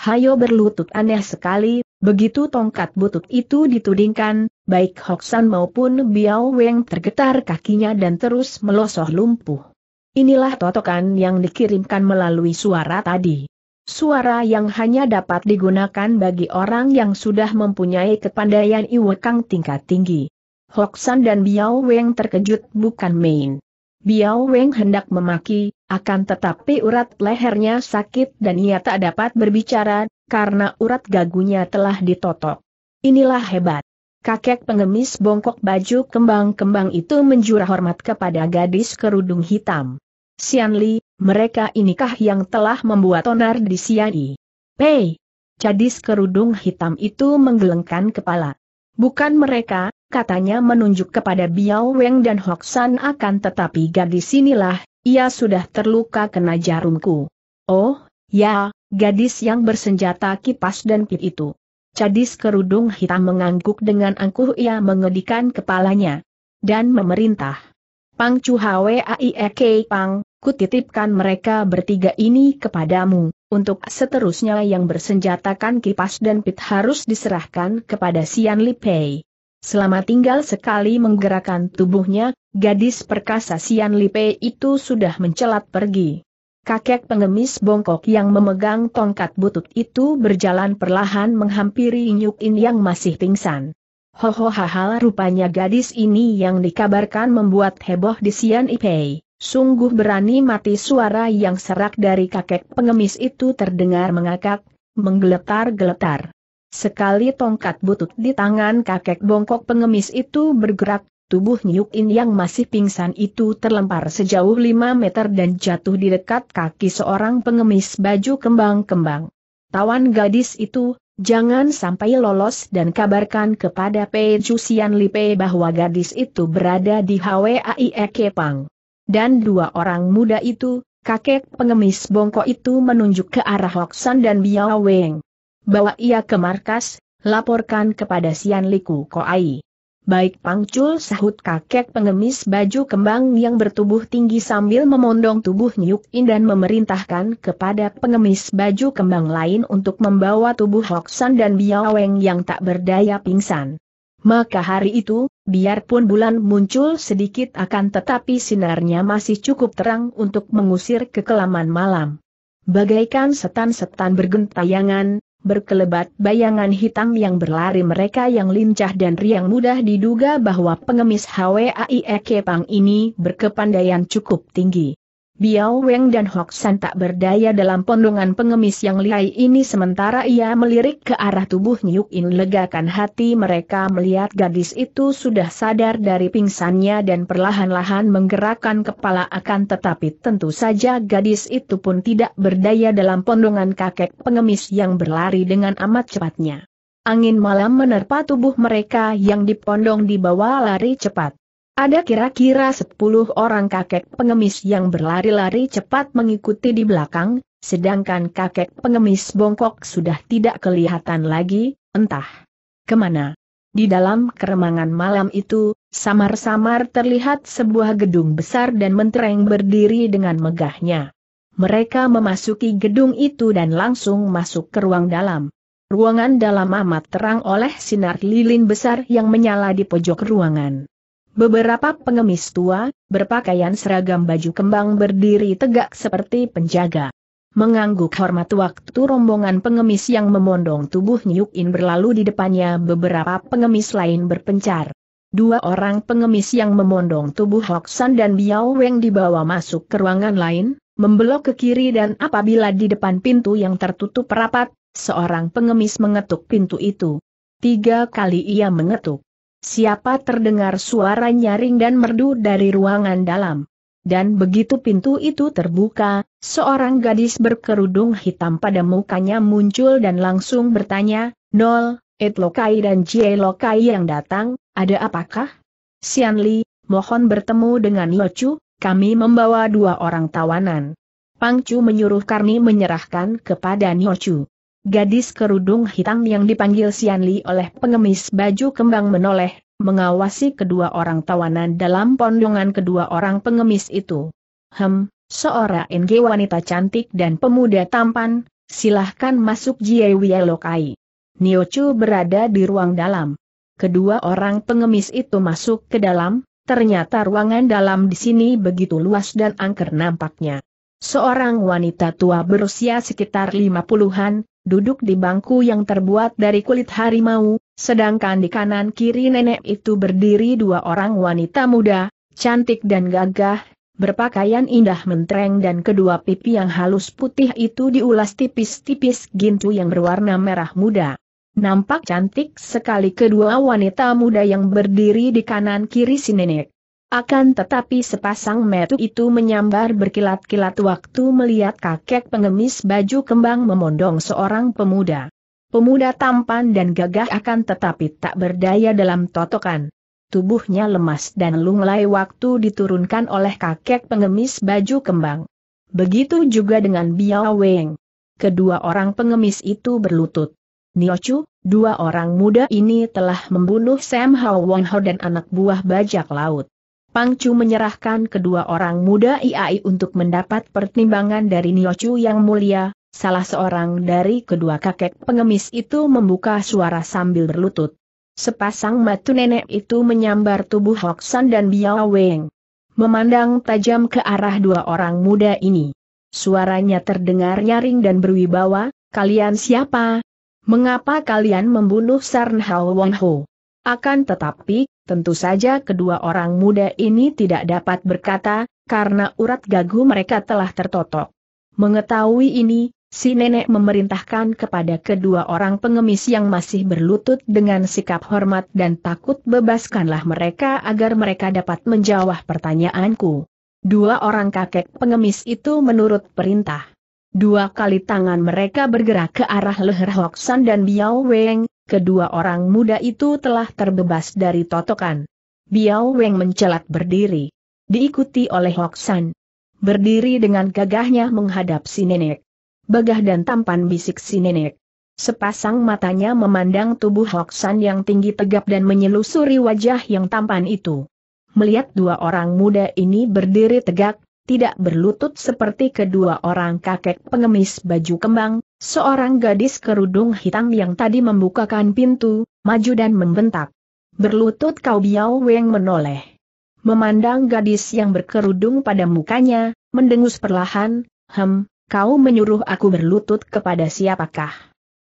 Hayo berlutut aneh sekali, begitu tongkat butut itu ditudingkan, baik Hoksan maupun Biao Weng tergetar kakinya dan terus melosoh lumpuh. Inilah totokan yang dikirimkan melalui suara tadi. Suara yang hanya dapat digunakan bagi orang yang sudah mempunyai kepandaian iwekang tingkat tinggi. Hoksan dan Biao Weng terkejut bukan main. Biao Weng hendak memaki, akan tetapi urat lehernya sakit dan ia tak dapat berbicara, karena urat gagunya telah ditotok. Inilah hebat. Kakek pengemis bongkok baju kembang-kembang itu menjura hormat kepada gadis kerudung hitam. Sian Li, mereka inikah yang telah membuat onar di Sian I? Pei! Gadis kerudung hitam itu menggelengkan kepala. Bukan mereka, katanya menunjuk kepada Biao Weng dan Hok San akan tetapi gadis inilah, ia sudah terluka kena jarumku. Oh, ya, gadis yang bersenjata kipas dan pit itu. Cadis kerudung hitam mengangguk dengan angkuh ia mengedikan kepalanya. Dan memerintah. Pang Chu Hwaek Pang, kutitipkan mereka bertiga ini kepadamu, untuk seterusnya yang bersenjatakan kipas dan pit harus diserahkan kepada Sian Li Pei. Selama tinggal sekali menggerakkan tubuhnya, gadis perkasa Sian Lipe itu sudah mencelat pergi. Kakek pengemis bongkok yang memegang tongkat butut itu berjalan perlahan menghampiri Nyuk In yang masih pingsan. Hohohahal rupanya gadis ini yang dikabarkan membuat heboh di Sian Lipe. Sungguh berani mati suara yang serak dari kakek pengemis itu terdengar mengakak, menggeletar-geletar. Sekali tongkat butut di tangan kakek bongkok pengemis itu bergerak, tubuh Nyuk yang masih pingsan itu terlempar sejauh 5 meter dan jatuh di dekat kaki seorang pengemis baju kembang-kembang. Tawan gadis itu, jangan sampai lolos dan kabarkan kepada Pei Jusian Lipe bahwa gadis itu berada di HWAI Ekepang. Dan dua orang muda itu, kakek pengemis bongkok itu menunjuk ke arah Hoksan dan Biao Weng. Bawa ia ke markas, laporkan kepada Sian Liku Koai. Baik pangcul sahut kakek pengemis baju kembang yang bertubuh tinggi sambil memondong tubuh Nyuk In dan memerintahkan kepada pengemis baju kembang lain untuk membawa tubuh Hoksan dan Biaweng yang tak berdaya pingsan. Maka hari itu, biarpun bulan muncul sedikit akan tetapi sinarnya masih cukup terang untuk mengusir kekelaman malam. Bagaikan setan-setan bergentayangan, berkelebat bayangan hitam yang berlari mereka yang lincah dan riang mudah diduga bahwa pengemis HWAI e kepang ini berkepandaian cukup tinggi. Biao Weng dan Hok San tak berdaya dalam pondongan pengemis yang lihai ini sementara ia melirik ke arah tubuh Nyuk In legakan hati mereka melihat gadis itu sudah sadar dari pingsannya dan perlahan-lahan menggerakkan kepala akan tetapi tentu saja gadis itu pun tidak berdaya dalam pondongan kakek pengemis yang berlari dengan amat cepatnya. Angin malam menerpa tubuh mereka yang dipondong di bawah lari cepat. Ada kira-kira sepuluh orang kakek pengemis yang berlari-lari cepat mengikuti di belakang, sedangkan kakek pengemis bongkok sudah tidak kelihatan lagi, entah kemana. Di dalam keremangan malam itu, samar-samar terlihat sebuah gedung besar dan mentereng berdiri dengan megahnya. Mereka memasuki gedung itu dan langsung masuk ke ruang dalam. Ruangan dalam amat terang oleh sinar lilin besar yang menyala di pojok ruangan. Beberapa pengemis tua, berpakaian seragam baju kembang berdiri tegak seperti penjaga. Mengangguk hormat waktu rombongan pengemis yang memondong tubuh Nyuk In berlalu di depannya beberapa pengemis lain berpencar. Dua orang pengemis yang memondong tubuh Hoksan dan Biao Weng dibawa masuk ke ruangan lain, membelok ke kiri dan apabila di depan pintu yang tertutup rapat, seorang pengemis mengetuk pintu itu. Tiga kali ia mengetuk. Siapa terdengar suara nyaring dan merdu dari ruangan dalam. Dan begitu pintu itu terbuka, seorang gadis berkerudung hitam pada mukanya muncul dan langsung bertanya, Nol, Etlokai dan Jielokai yang datang, ada apakah? Sian Li, mohon bertemu dengan Locu, kami membawa dua orang tawanan. Pangcu menyuruh Karni menyerahkan kepada Nyocu. Gadis kerudung hitam yang dipanggil Sianli oleh pengemis baju kembang menoleh, mengawasi kedua orang tawanan dalam pondongan kedua orang pengemis itu. Hem, seorang NG wanita cantik dan pemuda tampan, silahkan masuk Jie Wielokai. Niochu berada di ruang dalam. Kedua orang pengemis itu masuk ke dalam, ternyata ruangan dalam di sini begitu luas dan angker nampaknya. Seorang wanita tua berusia sekitar lima puluhan, duduk di bangku yang terbuat dari kulit harimau, sedangkan di kanan kiri nenek itu berdiri dua orang wanita muda, cantik dan gagah, berpakaian indah mentereng dan kedua pipi yang halus putih itu diulas tipis-tipis gincu yang berwarna merah muda. Nampak cantik sekali kedua wanita muda yang berdiri di kanan kiri si nenek. Akan tetapi sepasang metu itu menyambar berkilat-kilat waktu melihat kakek pengemis baju kembang memondong seorang pemuda. Pemuda tampan dan gagah akan tetapi tak berdaya dalam totokan. Tubuhnya lemas dan lunglai waktu diturunkan oleh kakek pengemis baju kembang. Begitu juga dengan Biao Weng. Kedua orang pengemis itu berlutut. Niochu, dua orang muda ini telah membunuh Sam Hao Wong Ho dan anak buah bajak laut. Pang Chu menyerahkan kedua orang muda IAI untuk mendapat pertimbangan dari Chu yang mulia, salah seorang dari kedua kakek pengemis itu membuka suara sambil berlutut. Sepasang mata nenek itu menyambar tubuh San dan Biao Weng. Memandang tajam ke arah dua orang muda ini. Suaranya terdengar nyaring dan berwibawa, kalian siapa? Mengapa kalian membunuh Sarn Hao Won Ho? Akan tetapi, Tentu saja kedua orang muda ini tidak dapat berkata, karena urat gagu mereka telah tertotok. Mengetahui ini, si nenek memerintahkan kepada kedua orang pengemis yang masih berlutut dengan sikap hormat dan takut bebaskanlah mereka agar mereka dapat menjawab pertanyaanku. Dua orang kakek pengemis itu menurut perintah. Dua kali tangan mereka bergerak ke arah leher Hoksan dan Biao Weng, kedua orang muda itu telah terbebas dari totokan. Biao Weng mencelat berdiri. Diikuti oleh Hoksan. Berdiri dengan gagahnya menghadap si nenek. Begah dan tampan bisik si nenek. Sepasang matanya memandang tubuh Hoksan yang tinggi tegap dan menyelusuri wajah yang tampan itu. Melihat dua orang muda ini berdiri tegak, tidak berlutut seperti kedua orang kakek pengemis baju kembang, seorang gadis kerudung hitam yang tadi membukakan pintu, maju dan membentak. Berlutut kau Biao Weng menoleh. Memandang gadis yang berkerudung pada mukanya, mendengus perlahan, hem, kau menyuruh aku berlutut kepada siapakah?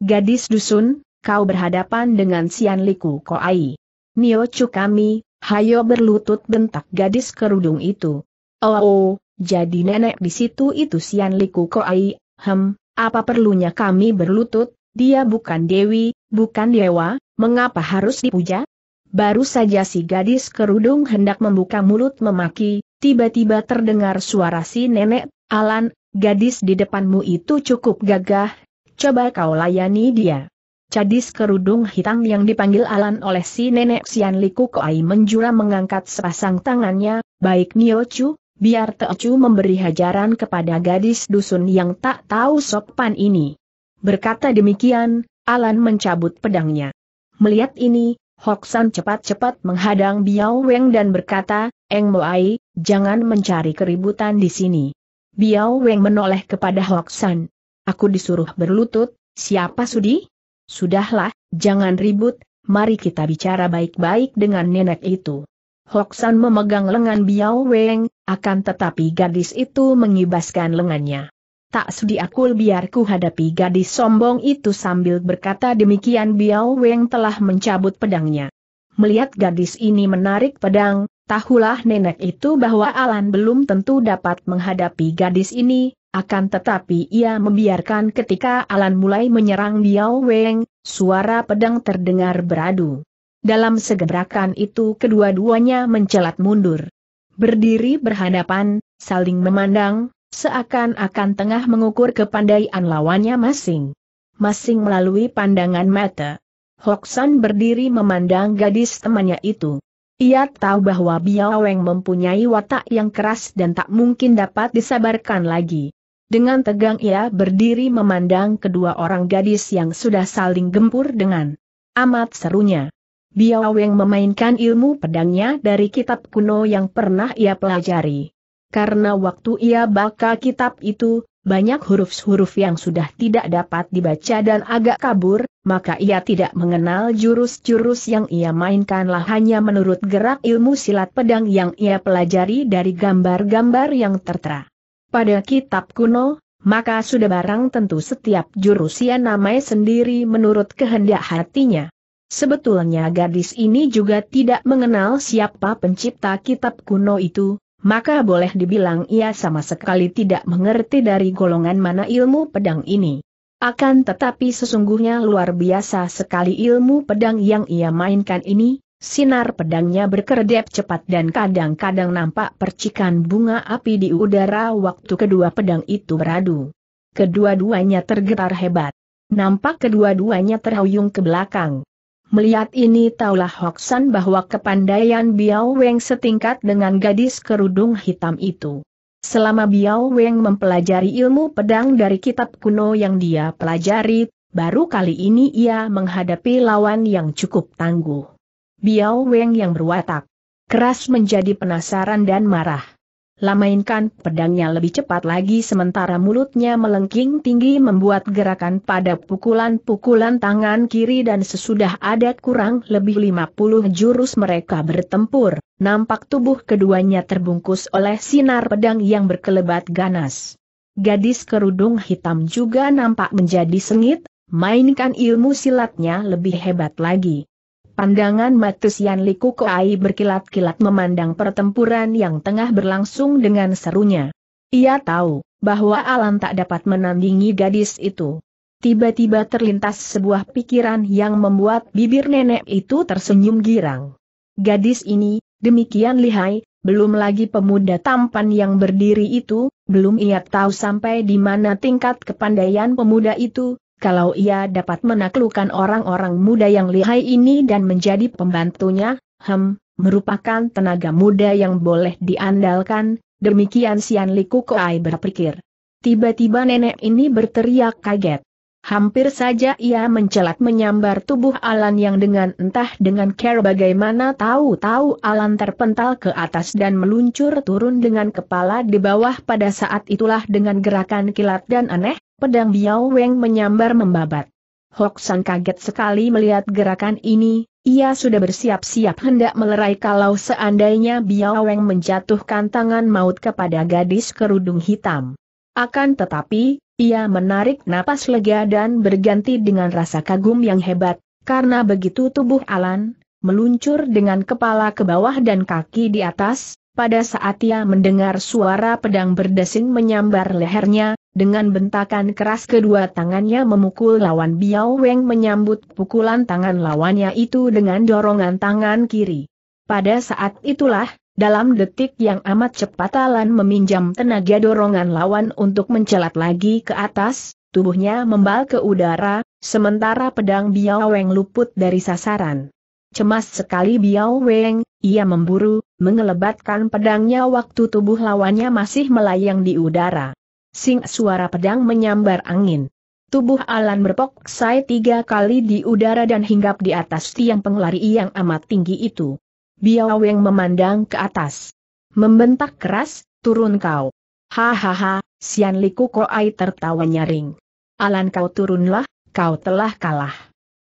Gadis dusun, kau berhadapan dengan Sian Liku Koai. Nio Cukami, hayo berlutut bentak gadis kerudung itu. Oh, oh jadi nenek di situ itu Sian Liku Koai, hem, apa perlunya kami berlutut, dia bukan dewi, bukan dewa, mengapa harus dipuja? Baru saja si gadis kerudung hendak membuka mulut memaki, tiba-tiba terdengar suara si nenek, Alan, gadis di depanmu itu cukup gagah, coba kau layani dia. Cadis kerudung hitam yang dipanggil Alan oleh si nenek Sian Liku Koai menjura mengangkat sepasang tangannya, baik Nio Chu, biar Teocu memberi hajaran kepada gadis dusun yang tak tahu sopan ini. Berkata demikian, Alan mencabut pedangnya. Melihat ini, Hoksan cepat-cepat menghadang Biao Weng dan berkata, Eng Moai, jangan mencari keributan di sini. Biao Weng menoleh kepada Hoksan. Aku disuruh berlutut, siapa sudi? Sudahlah, jangan ribut, mari kita bicara baik-baik dengan nenek itu. Hoksan memegang lengan Biao Weng, akan tetapi gadis itu mengibaskan lengannya. Tak sudi aku biar hadapi gadis sombong itu sambil berkata demikian Biao Weng telah mencabut pedangnya. Melihat gadis ini menarik pedang, tahulah nenek itu bahwa Alan belum tentu dapat menghadapi gadis ini, akan tetapi ia membiarkan ketika Alan mulai menyerang Biao Weng, suara pedang terdengar beradu. Dalam segerakan itu kedua-duanya mencelat mundur berdiri berhadapan, saling memandang, seakan-akan tengah mengukur kepandaian lawannya masing. Masing melalui pandangan mata. Hoksan berdiri memandang gadis temannya itu. Ia tahu bahwa Biaweng mempunyai watak yang keras dan tak mungkin dapat disabarkan lagi. Dengan tegang ia berdiri memandang kedua orang gadis yang sudah saling gempur dengan amat serunya yang memainkan ilmu pedangnya dari kitab kuno yang pernah ia pelajari. Karena waktu ia baca kitab itu, banyak huruf-huruf yang sudah tidak dapat dibaca dan agak kabur, maka ia tidak mengenal jurus-jurus yang ia mainkanlah hanya menurut gerak ilmu silat pedang yang ia pelajari dari gambar-gambar yang tertera. Pada kitab kuno, maka sudah barang tentu setiap jurus ia namai sendiri menurut kehendak hatinya. Sebetulnya gadis ini juga tidak mengenal siapa pencipta kitab kuno itu, maka boleh dibilang ia sama sekali tidak mengerti dari golongan mana ilmu pedang ini. Akan tetapi sesungguhnya luar biasa sekali ilmu pedang yang ia mainkan ini, sinar pedangnya berkedip cepat dan kadang-kadang nampak percikan bunga api di udara waktu kedua pedang itu beradu. Kedua-duanya tergetar hebat. Nampak kedua-duanya terhuyung ke belakang. Melihat ini taulah Hoksan bahwa kepandaian Biao Weng setingkat dengan gadis kerudung hitam itu. Selama Biao Weng mempelajari ilmu pedang dari kitab kuno yang dia pelajari, baru kali ini ia menghadapi lawan yang cukup tangguh. Biao Weng yang berwatak keras menjadi penasaran dan marah lamainkan pedangnya lebih cepat lagi sementara mulutnya melengking tinggi membuat gerakan pada pukulan-pukulan tangan kiri dan sesudah ada kurang lebih 50 jurus mereka bertempur, nampak tubuh keduanya terbungkus oleh sinar pedang yang berkelebat ganas. Gadis kerudung hitam juga nampak menjadi sengit, mainkan ilmu silatnya lebih hebat lagi. Pandangan Matusian Liku Koai berkilat-kilat memandang pertempuran yang tengah berlangsung dengan serunya. Ia tahu bahwa Alan tak dapat menandingi gadis itu. Tiba-tiba terlintas sebuah pikiran yang membuat bibir nenek itu tersenyum girang. Gadis ini, demikian lihai, belum lagi pemuda tampan yang berdiri itu, belum ia tahu sampai di mana tingkat kepandaian pemuda itu, kalau ia dapat menaklukkan orang-orang muda yang lihai ini dan menjadi pembantunya, hem, merupakan tenaga muda yang boleh diandalkan, demikian Sian Liku Koai berpikir. Tiba-tiba nenek ini berteriak kaget. Hampir saja ia mencelat menyambar tubuh Alan yang dengan entah dengan care bagaimana tahu-tahu Alan terpental ke atas dan meluncur turun dengan kepala di bawah pada saat itulah dengan gerakan kilat dan aneh, Pedang Biao Weng menyambar membabat. Hok San kaget sekali melihat gerakan ini, ia sudah bersiap-siap hendak melerai kalau seandainya Biao Weng menjatuhkan tangan maut kepada gadis kerudung hitam. Akan tetapi, ia menarik napas lega dan berganti dengan rasa kagum yang hebat, karena begitu tubuh Alan, meluncur dengan kepala ke bawah dan kaki di atas, pada saat ia mendengar suara pedang berdesing menyambar lehernya, dengan bentakan keras kedua tangannya memukul lawan Biao Weng menyambut pukulan tangan lawannya itu dengan dorongan tangan kiri. Pada saat itulah, dalam detik yang amat cepat Alan meminjam tenaga dorongan lawan untuk mencelat lagi ke atas, tubuhnya membal ke udara, sementara pedang Biao Weng luput dari sasaran. Cemas sekali Biao Weng, ia memburu, mengelebatkan pedangnya waktu tubuh lawannya masih melayang di udara. Sing suara pedang menyambar angin. Tubuh Alan say tiga kali di udara dan hinggap di atas tiang penglari yang amat tinggi itu. Biaweng memandang ke atas. Membentak keras, turun kau. Hahaha, Sian Liku Koai tertawa nyaring. Alan kau turunlah, kau telah kalah.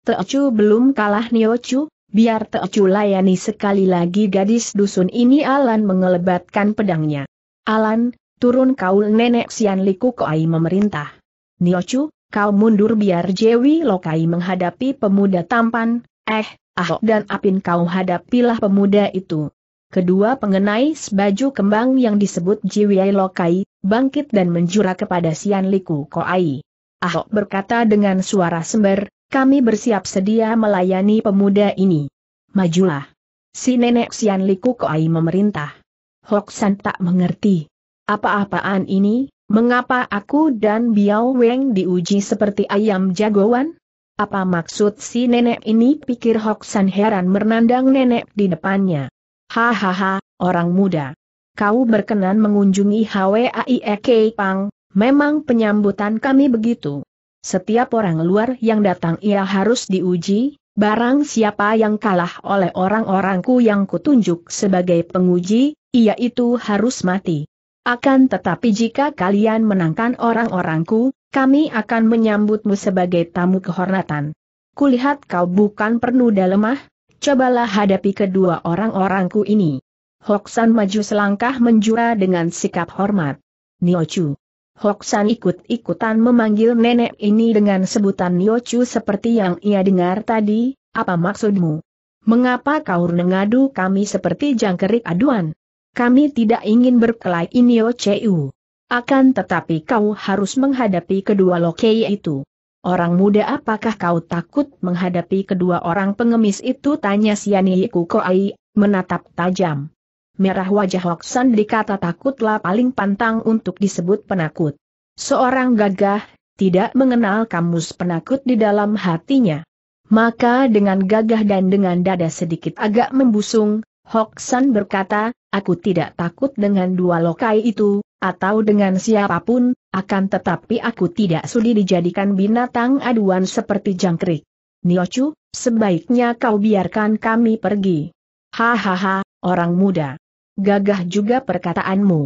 Teocu belum kalah Niocu, biar Teocu layani sekali lagi gadis dusun ini Alan mengelebatkan pedangnya. Alan, turun kaul nenek Sian Liku Koai memerintah. Niochu, kau mundur biar Jewi Lokai menghadapi pemuda tampan, eh, Ahok oh, dan Apin kau hadapilah pemuda itu. Kedua pengenai baju kembang yang disebut Jiwi Lokai, bangkit dan menjura kepada Sian Liku Koai. Ahok oh, berkata dengan suara sember, kami bersiap sedia melayani pemuda ini. Majulah. Si nenek Sian Liku Koai memerintah. Hok San tak mengerti. Apa-apaan ini? Mengapa aku dan Biao Weng diuji seperti ayam jagoan? Apa maksud si nenek ini? Pikir San heran menandang nenek di depannya. Hahaha, orang muda. Kau berkenan mengunjungi HWAIEK Pang, memang penyambutan kami begitu. Setiap orang luar yang datang ia harus diuji, barang siapa yang kalah oleh orang-orangku yang kutunjuk sebagai penguji, ia itu harus mati. Akan tetapi jika kalian menangkan orang-orangku, kami akan menyambutmu sebagai tamu kehormatan. Kulihat kau bukan pernuda lemah, cobalah hadapi kedua orang-orangku ini. Hoksan maju selangkah menjura dengan sikap hormat. Niochu. Hoksan ikut-ikutan memanggil nenek ini dengan sebutan Niochu seperti yang ia dengar tadi, apa maksudmu? Mengapa kau mengadu kami seperti jangkerik aduan? Kami tidak ingin berkelahi Inio ceu. Akan tetapi kau harus menghadapi kedua lokei itu. Orang muda apakah kau takut menghadapi kedua orang pengemis itu? Tanya Siani Kukoai, menatap tajam. Merah wajah Hoksan dikata takutlah paling pantang untuk disebut penakut. Seorang gagah, tidak mengenal kamus penakut di dalam hatinya. Maka dengan gagah dan dengan dada sedikit agak membusung, Hoksan berkata, aku tidak takut dengan dua lokai itu, atau dengan siapapun, akan tetapi aku tidak sudi dijadikan binatang aduan seperti jangkrik. Niochu, sebaiknya kau biarkan kami pergi. Hahaha, orang muda. Gagah juga perkataanmu.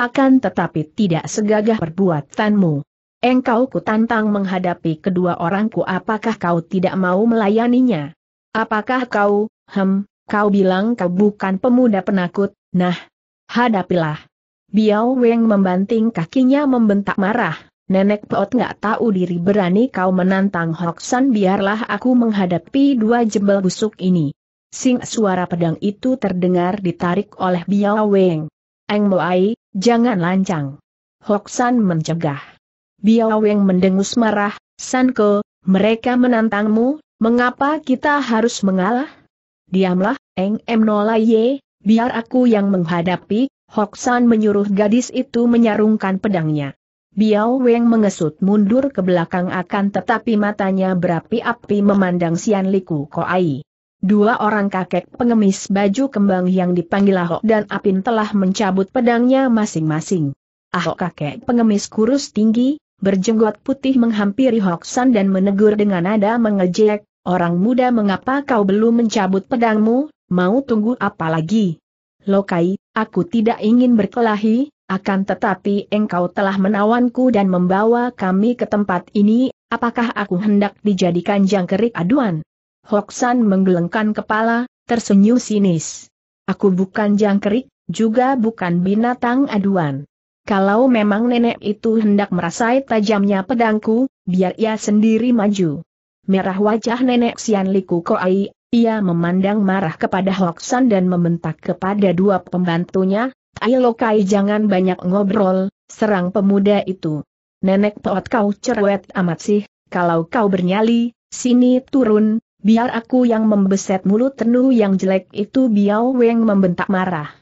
Akan tetapi tidak segagah perbuatanmu. Engkau kutantang menghadapi kedua orangku apakah kau tidak mau melayaninya? Apakah kau, hem, Kau bilang kau bukan pemuda penakut, nah, hadapilah. Biao Weng membanting kakinya membentak marah. Nenek Peot nggak tahu diri berani kau menantang Hoksan biarlah aku menghadapi dua jebel busuk ini. Sing suara pedang itu terdengar ditarik oleh Biao Weng. Eng Moai, jangan lancang. Hoksan mencegah. Biao Weng mendengus marah, Sanko, mereka menantangmu, mengapa kita harus mengalah? Diamlah, Eng M Nolaye, biar aku yang menghadapi, Hoksan menyuruh gadis itu menyarungkan pedangnya. Biao Weng mengesut mundur ke belakang akan tetapi matanya berapi-api memandang Sian Liku Koai. Dua orang kakek pengemis baju kembang yang dipanggil Ahok dan Apin telah mencabut pedangnya masing-masing. Ahok kakek pengemis kurus tinggi, berjenggot putih menghampiri Hoksan dan menegur dengan nada mengejek, Orang muda mengapa kau belum mencabut pedangmu, mau tunggu apa lagi? Lokai, aku tidak ingin berkelahi, akan tetapi engkau telah menawanku dan membawa kami ke tempat ini, apakah aku hendak dijadikan jangkrik aduan? Hoksan menggelengkan kepala, tersenyum sinis. Aku bukan jangkrik, juga bukan binatang aduan. Kalau memang nenek itu hendak merasai tajamnya pedangku, biar ia sendiri maju merah wajah nenek Xian Liku Koai, ia memandang marah kepada Hoksan dan membentak kepada dua pembantunya, Tai Lokai jangan banyak ngobrol, serang pemuda itu. Nenek Toot kau cerewet amat sih, kalau kau bernyali, sini turun, biar aku yang membeset mulut tenu yang jelek itu Biao Weng membentak marah.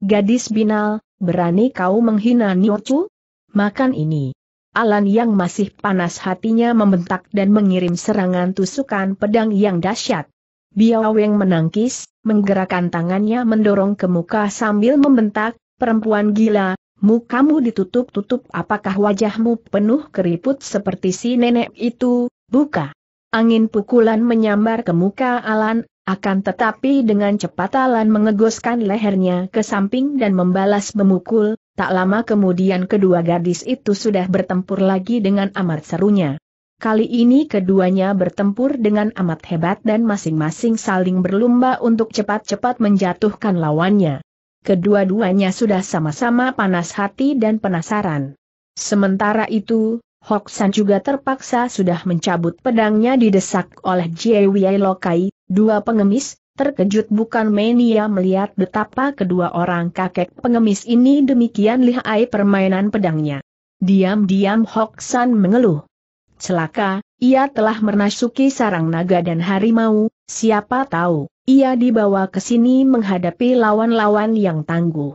Gadis binal, berani kau menghina Niochu? Makan ini. Alan yang masih panas hatinya membentak dan mengirim serangan tusukan pedang yang dahsyat. Biaweng menangkis, menggerakkan tangannya mendorong ke muka sambil membentak, perempuan gila, mukamu ditutup-tutup apakah wajahmu penuh keriput seperti si nenek itu, buka. Angin pukulan menyambar ke muka Alan, akan tetapi dengan cepat Alan mengegoskan lehernya ke samping dan membalas memukul, Tak lama kemudian kedua gadis itu sudah bertempur lagi dengan amat serunya. Kali ini keduanya bertempur dengan amat hebat dan masing-masing saling berlomba untuk cepat-cepat menjatuhkan lawannya. Kedua-duanya sudah sama-sama panas hati dan penasaran. Sementara itu, Hoksan juga terpaksa sudah mencabut pedangnya didesak oleh Jie Wei Lokai, dua pengemis, Terkejut bukan main ia melihat betapa kedua orang kakek pengemis ini demikian lihai permainan pedangnya. Diam-diam Hok San mengeluh. Celaka, ia telah menasuki sarang naga dan harimau, siapa tahu, ia dibawa ke sini menghadapi lawan-lawan yang tangguh.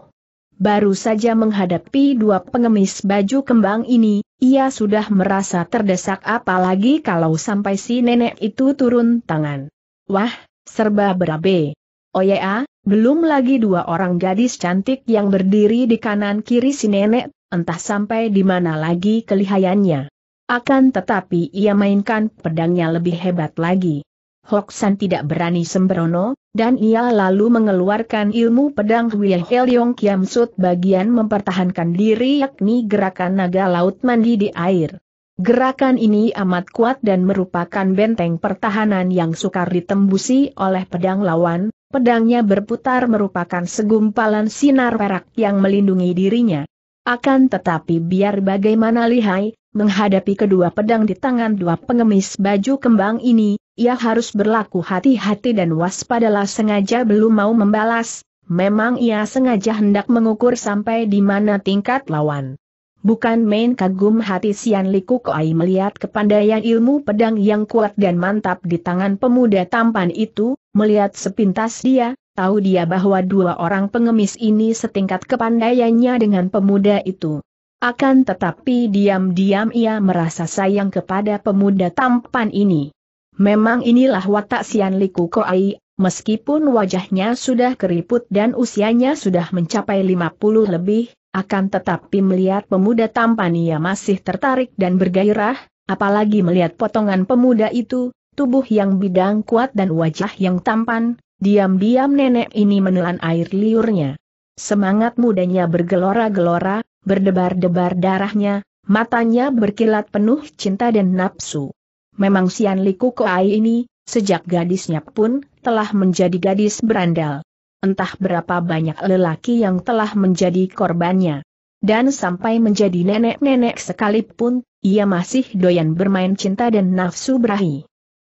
Baru saja menghadapi dua pengemis baju kembang ini, ia sudah merasa terdesak apalagi kalau sampai si nenek itu turun tangan. Wah, Serba berabe. Oh ya, belum lagi dua orang gadis cantik yang berdiri di kanan kiri si nenek, entah sampai di mana lagi kelihayannya. Akan tetapi ia mainkan pedangnya lebih hebat lagi. Hoksan tidak berani sembrono, dan ia lalu mengeluarkan ilmu pedang Hwee Heliong Kiam Sut bagian mempertahankan diri yakni gerakan naga laut mandi di air. Gerakan ini amat kuat dan merupakan benteng pertahanan yang sukar ditembusi oleh pedang lawan, pedangnya berputar merupakan segumpalan sinar perak yang melindungi dirinya. Akan tetapi biar bagaimana lihai, menghadapi kedua pedang di tangan dua pengemis baju kembang ini, ia harus berlaku hati-hati dan waspadalah sengaja belum mau membalas, memang ia sengaja hendak mengukur sampai di mana tingkat lawan. Bukan main kagum hati Sian Liku Koai melihat kepandaian ilmu pedang yang kuat dan mantap di tangan pemuda tampan itu, melihat sepintas dia, tahu dia bahwa dua orang pengemis ini setingkat kepandaiannya dengan pemuda itu. Akan tetapi diam-diam ia merasa sayang kepada pemuda tampan ini. Memang inilah watak Sian Liku Koai, meskipun wajahnya sudah keriput dan usianya sudah mencapai 50 lebih, akan tetapi melihat pemuda tampan ia masih tertarik dan bergairah, apalagi melihat potongan pemuda itu, tubuh yang bidang kuat dan wajah yang tampan, diam-diam nenek ini menelan air liurnya. Semangat mudanya bergelora-gelora, berdebar-debar darahnya, matanya berkilat penuh cinta dan nafsu. Memang Sian Liku Koai ini, sejak gadisnya pun, telah menjadi gadis berandal entah berapa banyak lelaki yang telah menjadi korbannya. Dan sampai menjadi nenek-nenek sekalipun, ia masih doyan bermain cinta dan nafsu berahi.